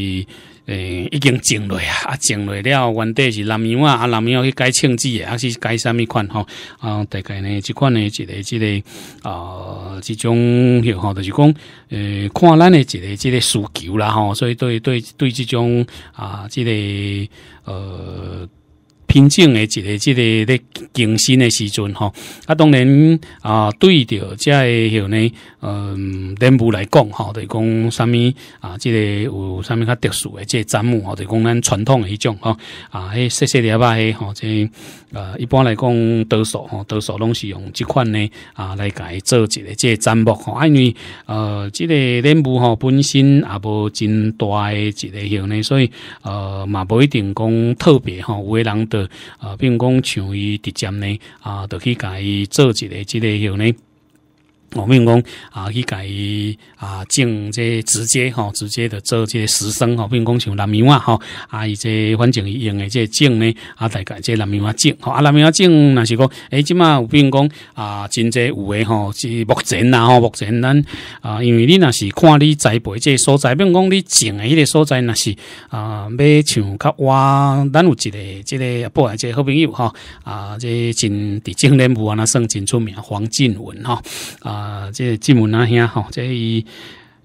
诶，已经种落啊，种落了，原底是南洋啊，啊南洋去改种植的，还是改什么款？吼，啊大概呢，即款呢，一个、一个啊，即种吼，就是讲诶，看咱的一个、一个需求啦，吼，所以对、对、对即种啊，即个呃。平静诶，一个、一个咧更新诶时阵吼，啊，当然啊，对着遮个像呢，嗯，节物来讲吼，就讲啥物啊，即个有啥物较特殊诶，即个节目吼，就讲咱传统诶迄种吼，啊，迄细细啊，仔，吼，即呃，一般来讲多数吼，多数拢是用即款呢啊来改做一个即个节目，因为呃，即个节物吼本身也无真大诶一个样呢，所以呃，嘛无一定讲特别吼，有诶人啊比讲像伊直接呢啊著去甲伊做一个即个迄呢我比讲啊，去改啊种这直接哈，直接的做这实生哈。比如讲像南米花哈，啊，伊这反正用的这种呢，啊，大概这南米花种哈，啊，南米花种那是讲诶，即满有比如讲啊，真济有诶吼，是目前呐，吼，目前咱啊，因为你那是看你栽培这所在，比如讲你种诶迄个所在那是啊，要像较我咱有一个，这个不这个好朋友哈啊，这真伫种莲埔啊，那算真出名，黄进文哈啊。啊，这志文那兄吼，这伊。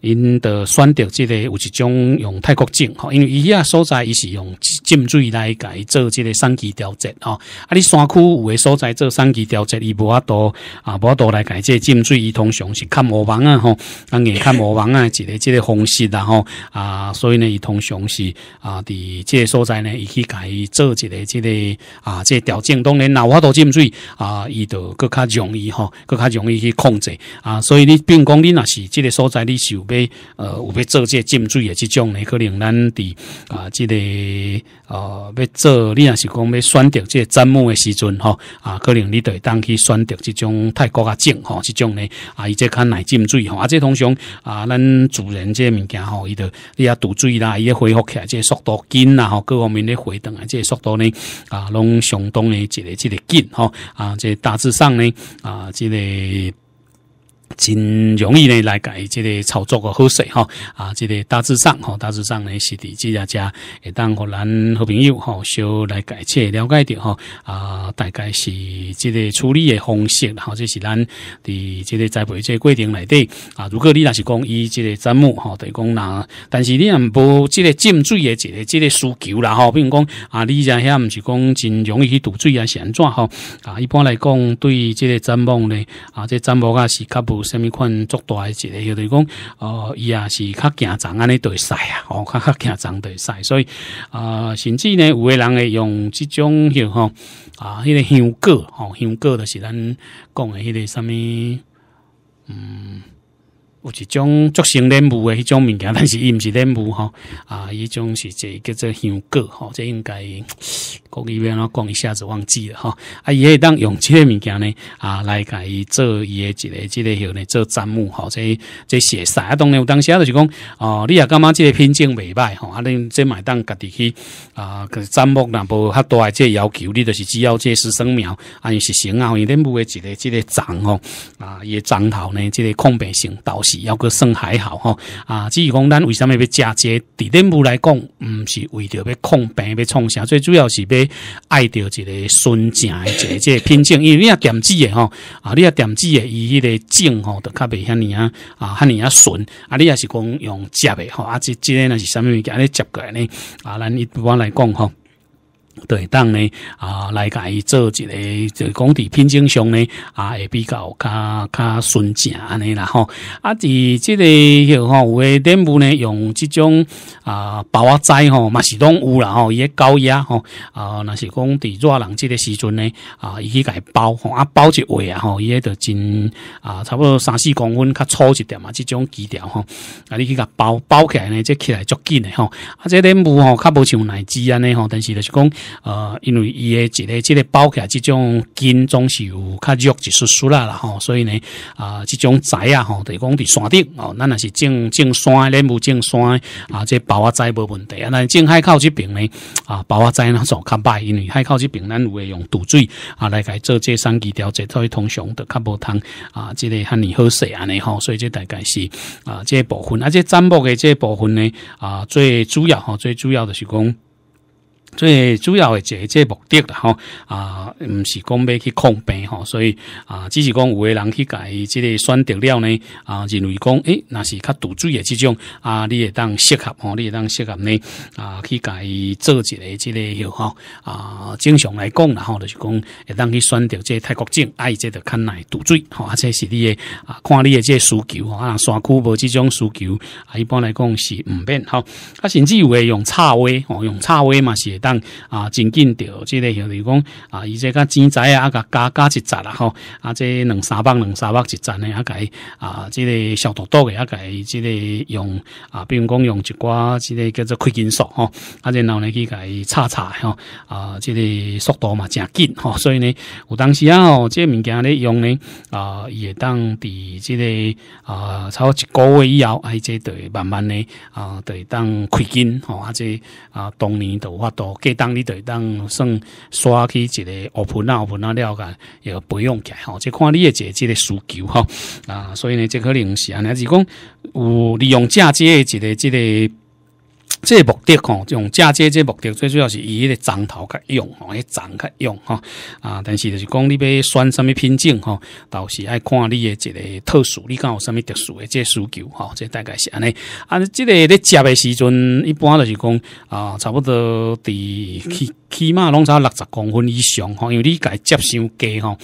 因的选择即个有一种用泰国井吼，因为伊遐所在伊是用浸水来做即个三级调节吼。啊，你山区有诶所在做三级调节伊无法度啊无法度来改即个浸水，伊通常是看无王啊吼，硬看魔王啊一个即个方式然后啊，所以呢，伊通常是啊伫即个所在呢，伊去改做一个即个啊即个调整。当然若有法度浸水啊，伊就更加容易吼，更加容易去控制啊。所以你并讲你若是即个所在你有。要呃，有要做这浸水的这种呢，可能咱伫啊，即个呃，要做你若是讲要选择这砧木诶时阵吼啊，可能你得当去选择这种泰国啊种吼，这种呢啊，伊即较耐浸水吼，啊即通常啊，咱主人即物件吼，伊得你啊堵水啦，伊也恢复起来，即速度紧啦吼，各方面咧回动啊，即速度呢啊，拢相当的一个一个紧吼啊，即大致上呢啊，即个。真容易呢，来改这个操作个好势哈啊！这个大致上哈，大致上呢是伫即家家会当互咱好朋友哈，小来改切了解的哈啊！大概是即个处理的方式，或者是咱伫即个栽培个过程内底啊。如果你若是讲伊即个砧木哈，等于讲那，但是你也无即个浸水的这个即个需求啦哈。比如讲啊，你在遐唔是讲真容易去渡水啊现状哈啊。一般来讲，对即个砧木呢啊，即砧木啊是较不。什么款足大一个？就是讲，哦，伊也是较惊张安尼对赛啊，哦，较较紧张对赛，所以啊，甚至呢，有个人会用这种吼啊，迄个香果，吼香果的是咱讲的迄个什么，嗯。有一种作声练舞的迄种物件，(laughs) 但是伊毋是练舞吼，啊，伊种是这叫做香歌吼，即应该国语边啊，讲一下子忘记了吼。啊，伊会当用即个物件呢啊来伊做伊的一个即个号咧做节目吼，即即写啥然有当时啊就是讲哦，你也感觉即个品种袂歹吼，啊，你即买当家己去啊，个节目若无较大即要求，你就是只要即十生苗啊，伊是成啊，伊为练的一个即个长吼啊，伊的长头呢，即个空白性导。要个算还好吼啊！至于讲咱为什么要食嫁接？伫恁母来讲，毋是为着要抗病、要创啥，最主要是要爱着一个纯正的这个品种。因为你要点子的吼啊，你要点子的，伊迄个种吼都较袂遐尼啊啊，遐尼啊纯啊，你也是讲用食呗吼啊，即即个若是啥物事？安尼接过来呢？啊，咱一般来讲吼。对，当呢啊来伊做一个，就工地品种上呢啊会比较较较顺正安尼啦吼。啊，伫即个吼，有诶店铺呢用即种啊包啊仔吼，嘛是拢有啦吼，伊诶高压吼啊，若是讲伫热人即个时阵呢啊，伊去伊包，吼，啊包一围啊吼，伊迄著真啊差不多三四公分，较粗一点嘛，即种枝条吼，啊你去甲包包起来呢，即起来足紧诶吼。啊，即店铺吼，较无像鸡安尼吼，但是著是讲。呃，因为伊诶，一个、一个包起来，即种根总是有较弱，一丝丝啦啦吼。所以呢，啊，即种栽啊，吼，得讲伫山顶哦。咱若是种种山咧，无种山啊，即包啊栽无问题啊。咱种海口即边呢，啊，包啊栽那种较歹，因为海口即边咱有会用堵水啊来改做即三级调节，通通常都较无通啊，即个较尼好势安尼吼。所以即大概是啊，即部分，啊，这占卜诶，即部分呢，啊，最主要吼，最主要的是讲。最主要的即个目的啦吼啊，毋是讲要去控病吼，所以啊，只是讲有个人去改即个选择了呢啊，认为讲诶若是较毒水的这种啊，你也当适合吼，你也当适合呢啊，去改做一个即个吼啊。正常来讲啦吼，就是讲会当去选择即泰国种，哎，即个看来毒水吼，啊，这是你的啊，看你的即需求吼，啊，山区无即种需求啊，一般来讲是毋变吼。啊，甚至有诶用插花吼，用插花嘛是。当啊，真紧着即个，就是讲啊，伊前个钱财啊，个加加一扎啦吼，啊，即两三百、两三百一扎呢，啊个啊，即个小朵朵嘅啊个，即个用啊，比如讲用一寡即个叫做开金锁吼，啊，然后呢去个擦擦吼，啊，之个速度嘛诚紧吼，所以呢，有当时啊，哦，个物件咧用呢啊，也当伫即个啊，一个月以后，哎，这得慢慢的啊，得当开金吼，啊，即啊，当年都发多。给当你等于当算刷起一个乌卧铺乌卧铺了后，甲要培养起来吼，即看你的一个这个需求吼。啊，所以呢，即可能是安尼，是讲有利用价值的一个一个。这目的吼，用嫁接这目的，最主要是以个长头较用，吼，迄长较用吼啊。但是就是讲你要选什么品种吼，倒是爱看你的一个特殊，你敢有什么特殊的这需求吼，这大概是安尼。安即个咧接的时阵，一般就是讲啊，差不多起起码拢差六十公分以上吼，因为你该接伤高吼。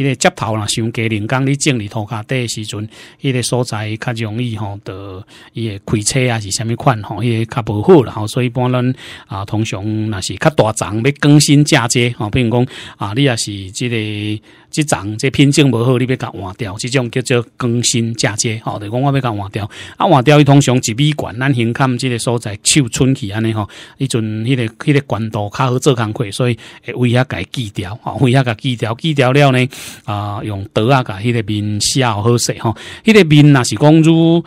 伊个接头啦，伤加零工，你种理涂骹底诶时阵，一个所在较容易吼，伫伊个开车啊是虾米款吼，伊个较无好啦，吼，所以一般咱啊，通常若是较大桩要更新嫁接，吼，比如讲啊，你也是即个。即种即品种无好，你要甲换掉，即种叫做更新嫁接吼。着讲我要甲换掉，啊，换掉伊通常一米悬咱兴康即个所在，手村去安尼吼。迄阵迄个迄个管道较好做工课，所以会微下改枝条，啊，微下改锯条，锯条了呢，啊，用刀啊甲迄个面，削好势吼。迄个面若是讲愈。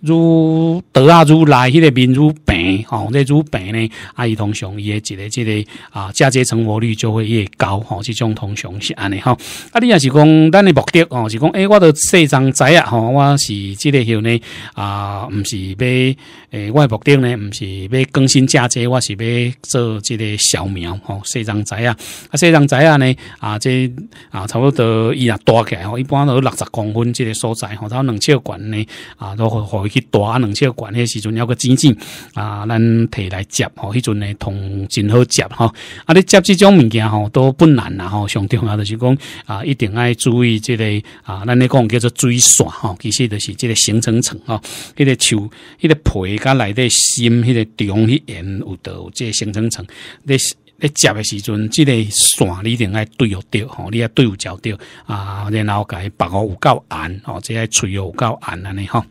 如得啊如来，迄个面如平吼，这如平呢，啊，伊通常伊诶一个即个啊嫁接成活率就会越高吼，即种通常是安尼吼。啊，你也是讲，咱诶目的哦，是讲诶，我都细张仔啊，吼，我是即个后呢啊，毋是要诶，我诶目的呢，毋是要更新嫁接，我是要做即个小苗吼，细张仔啊，啊细张仔啊呢啊，即啊差不多伊啊大起来，吼，一般都六十公分即个所在吼，然后冷却管呢啊都可。去大啊，弄些管的时阵要个钱钱啊，咱摕来接吼，迄阵呢同真好接吼。啊，你接即种物件吼都不难啊。吼，上重要就是讲啊，一定爱注意即个啊，咱咧讲叫做注意线吼，其实就是即个形成层吼，迄个树、迄个皮甲内底心、迄个中、迄沿有道有即个形成层。你你接的时阵，这个线你一定爱对有对吼，你也对有照对啊，然后该绑毫有够硬吼，即个吹有够硬安尼吼。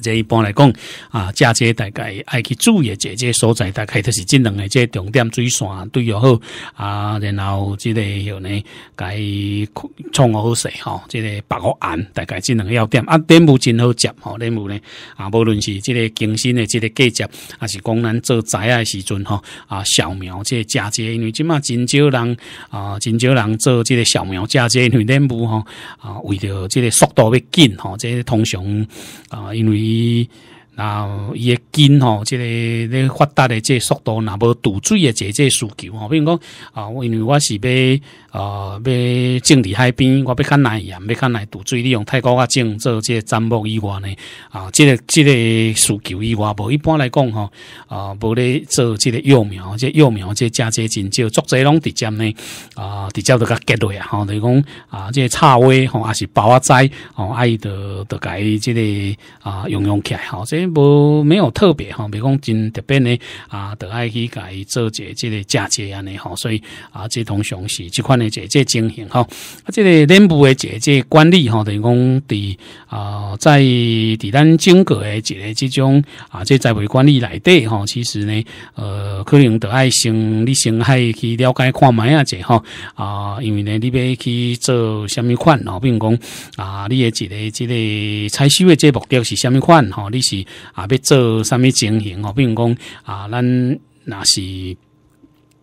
即一般来讲啊，嫁接大概爱去注意即些所在，大概都是这两个即重点水线对又好啊。然后即个有呢，该创好势吼，即个把握安大概两个要点啊。点布真好接吼，点布呢啊，无论是即个更新的即个季节，还是讲咱做栽的时阵吼啊，小苗即嫁接，因为即嘛真少人啊，真少人做即个小苗嫁接，因为点布吼啊，为着即个速度要紧吼，即通常啊，因为。伊后伊个劲吼，即个咧发达的即个速度，若无堵水的即即需求吼，比如讲啊，我因为我是要。啊，要种伫海边，我要敢来呀，要较来。堵水利用泰国啊，种做这砧木以外呢，啊，这个这个需求以外，无一般来讲吼，啊，无咧做这个幼苗，这幼苗这嫁接真少，作者拢直接呢，啊，直接都较结落啊，吼，比如讲啊，这插花吼，还是包啊栽，吼，爱都的改这个啊，用用起来，吼，这无没有特别，吼，袂讲真特别呢，啊，都爱去改做者这个嫁接安尼吼，所以啊，这同常是这款。一个即情形吼，啊，这个内部的这个即管理吼，等于讲伫啊，在伫咱整个的一个这种啊，这财务管理内底吼，其实呢，呃，可能得爱先你先去了解看买啊，者吼啊，因为呢，你欲去做什么款哦，如讲啊，你的一个即个采收的即目标是什么款吼？你是啊，要做什么形吼、哦，如讲啊，咱若是。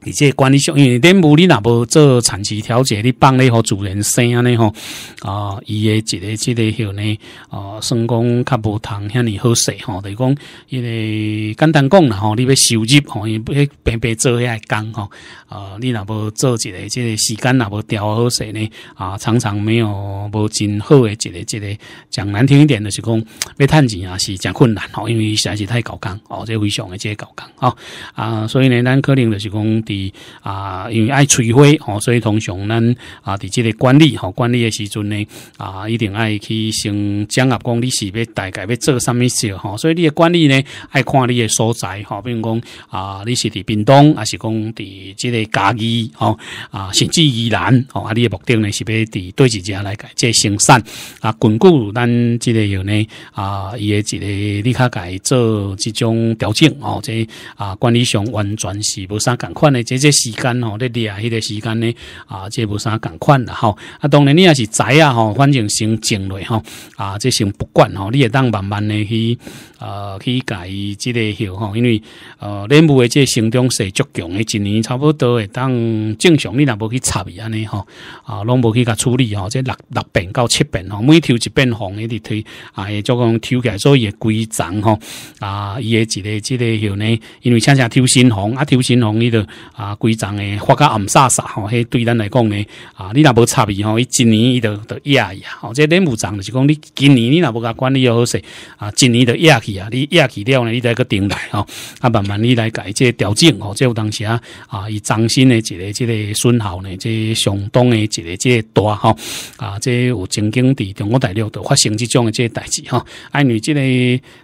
你这管理上，因为恁母你那无做产期调节，你帮嘞和主人生安尼吼，啊，伊个一个即个向呢，啊，算工较无通向哩好势吼，就是讲因为简单讲啦吼，你要收入吼，也要白白做遐工吼，啊，你那无做一个即个时间那无调好势呢，啊，常常没有无真好诶一个一个，讲难听一点就是讲要赚钱也是诚困难吼，因为实在是太高工哦，这非常的这个高工啊，啊，所以呢咱可能就是讲。伫啊，因为爱摧毁吼，所以通常咱啊，伫即个管理吼管理嘅时阵呢啊，一定爱去先掌握讲你是要大概要做啥物事吼，所以你嘅管理呢，爱看你嘅所在吼，比如讲啊，你是伫屏东，还是讲伫即个嘉义吼啊，甚至宜兰吼啊，你嘅目的呢是要伫对一只来改，即个生产啊，巩固咱即个有呢啊，伊诶一个你较家改做即种调整吼，即啊管理上完全是无啥共款这些时间吼，你啊，迄个时间呢？啊，这无啥共款啦吼。啊，当然你也是宅啊吼，反正先种落吼。啊，即先不管吼，你也当慢慢的去呃去改即个样吼。因为呃恁母的即成长势足强的，一年差不多会当正常你若无去插伊安尼吼啊，拢无去甲处理吼。即六六遍到七遍吼，每挑一片红的推，啊，做讲抽起来，所以规整吼。啊，伊的即个即个样呢？因为恰恰抽新红啊，抽新红伊的。啊，规章诶，发甲暗煞煞吼，迄对咱来讲呢，啊，你若无插伊吼，伊今年伊都都压啊吼，即任务重就是讲，你今年你若无甲管理好势，啊，今年着压起啊，你压起了呢，你再个顶来吼，啊，慢慢你来改这调整吼，即当时啊，啊，伊长新诶一个即个损耗呢，即相当的即个即大吼，啊，即有曾经伫中国大陆都发生即种的即个代志啊，因为即个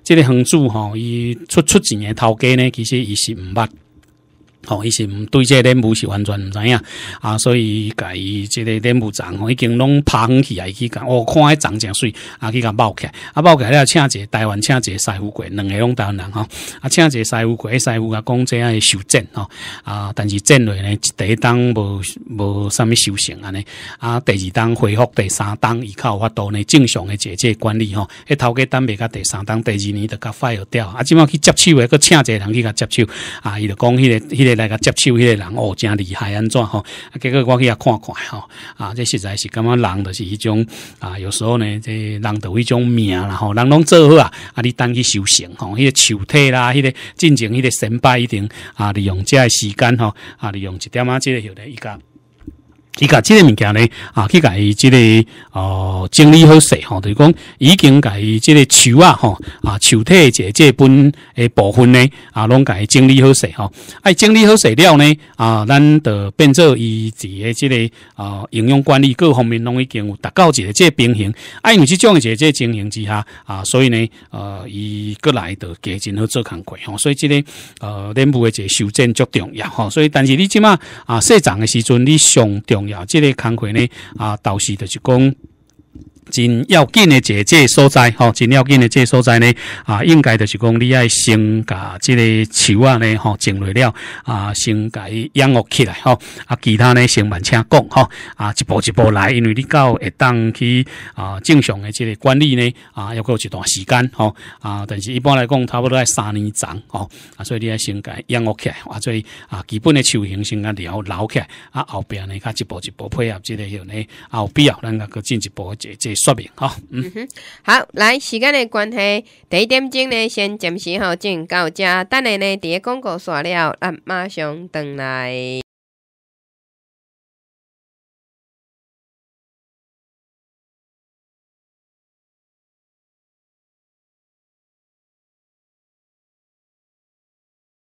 即个恒驻吼，伊出出钱的头家呢，其实伊是毋捌。吼伊是毋对即个任务是完全毋知影，啊，所以家伊即个店铺吼已经拢拍起来去甲哦，看迄长正水，啊，去甲包起，来，啊，包起来了，请一个台湾，请一个师傅过，两个拢台湾人吼，啊，请一个师傅过，师傅甲讲即个修正吼，啊，但是正落呢，第一档无无啥物修行安尼，啊，第二档恢复，第三伊较靠法度呢正常的这个管理吼，迄头家单袂甲第三档，第二年就甲坏掉，啊，即满去接手诶，搁请一个人去甲接手，啊，伊就讲迄个迄个。来甲接手迄个人哦，真厉害安怎吼？啊，结果我去遐看看吼，啊，这实在是感觉人的是迄种啊，有时候呢，这人有迄种命啦吼，人拢做好啊，啊，你等去修行吼，迄个树体啦，迄个进行迄个神拜一定啊，利用这时间吼，啊，利用一点啊，即个晓得伊甲。伊甲即个物件呢，啊，去甲伊即个哦整理好势，吼，就讲已经甲伊即个树啊，吼啊朝天即系本的部分呢，啊，拢甲伊整理好势，吼。啊，整理好势了呢，啊，咱就变做伊自己即个啊营养管理各方面，拢已经有达到一个即平衡。啊，因为即种嘅即个情形之下，啊，所以呢，呃，伊过来度加真好做工作，所以即个，呃，内部的一个修正决定，然吼。所以，但是你即嘛，啊，卸账的时阵，你上重。这个工课呢，啊，导师就是讲。真要紧的这这所在吼，真要紧的这所在呢啊，应该就是讲你爱先把这个树啊呢吼种理了啊，先伊养护起来吼啊，其他呢先慢请讲吼啊，一步一步来，因为你到会当去啊正常的这个管理呢啊，要过一段时间吼啊，但是一般来讲差不多在三年长吼啊，所以你要先改养护起来，或者啊基本的树形先改留留起来啊，后边呢它一步一步配合这个样呢，后边啊能够进一步这这。说明哈，嗯哼，好，来时间的关系，第一点钟呢先暂时好进到这，等下呢第一广告刷了，俺马上回来。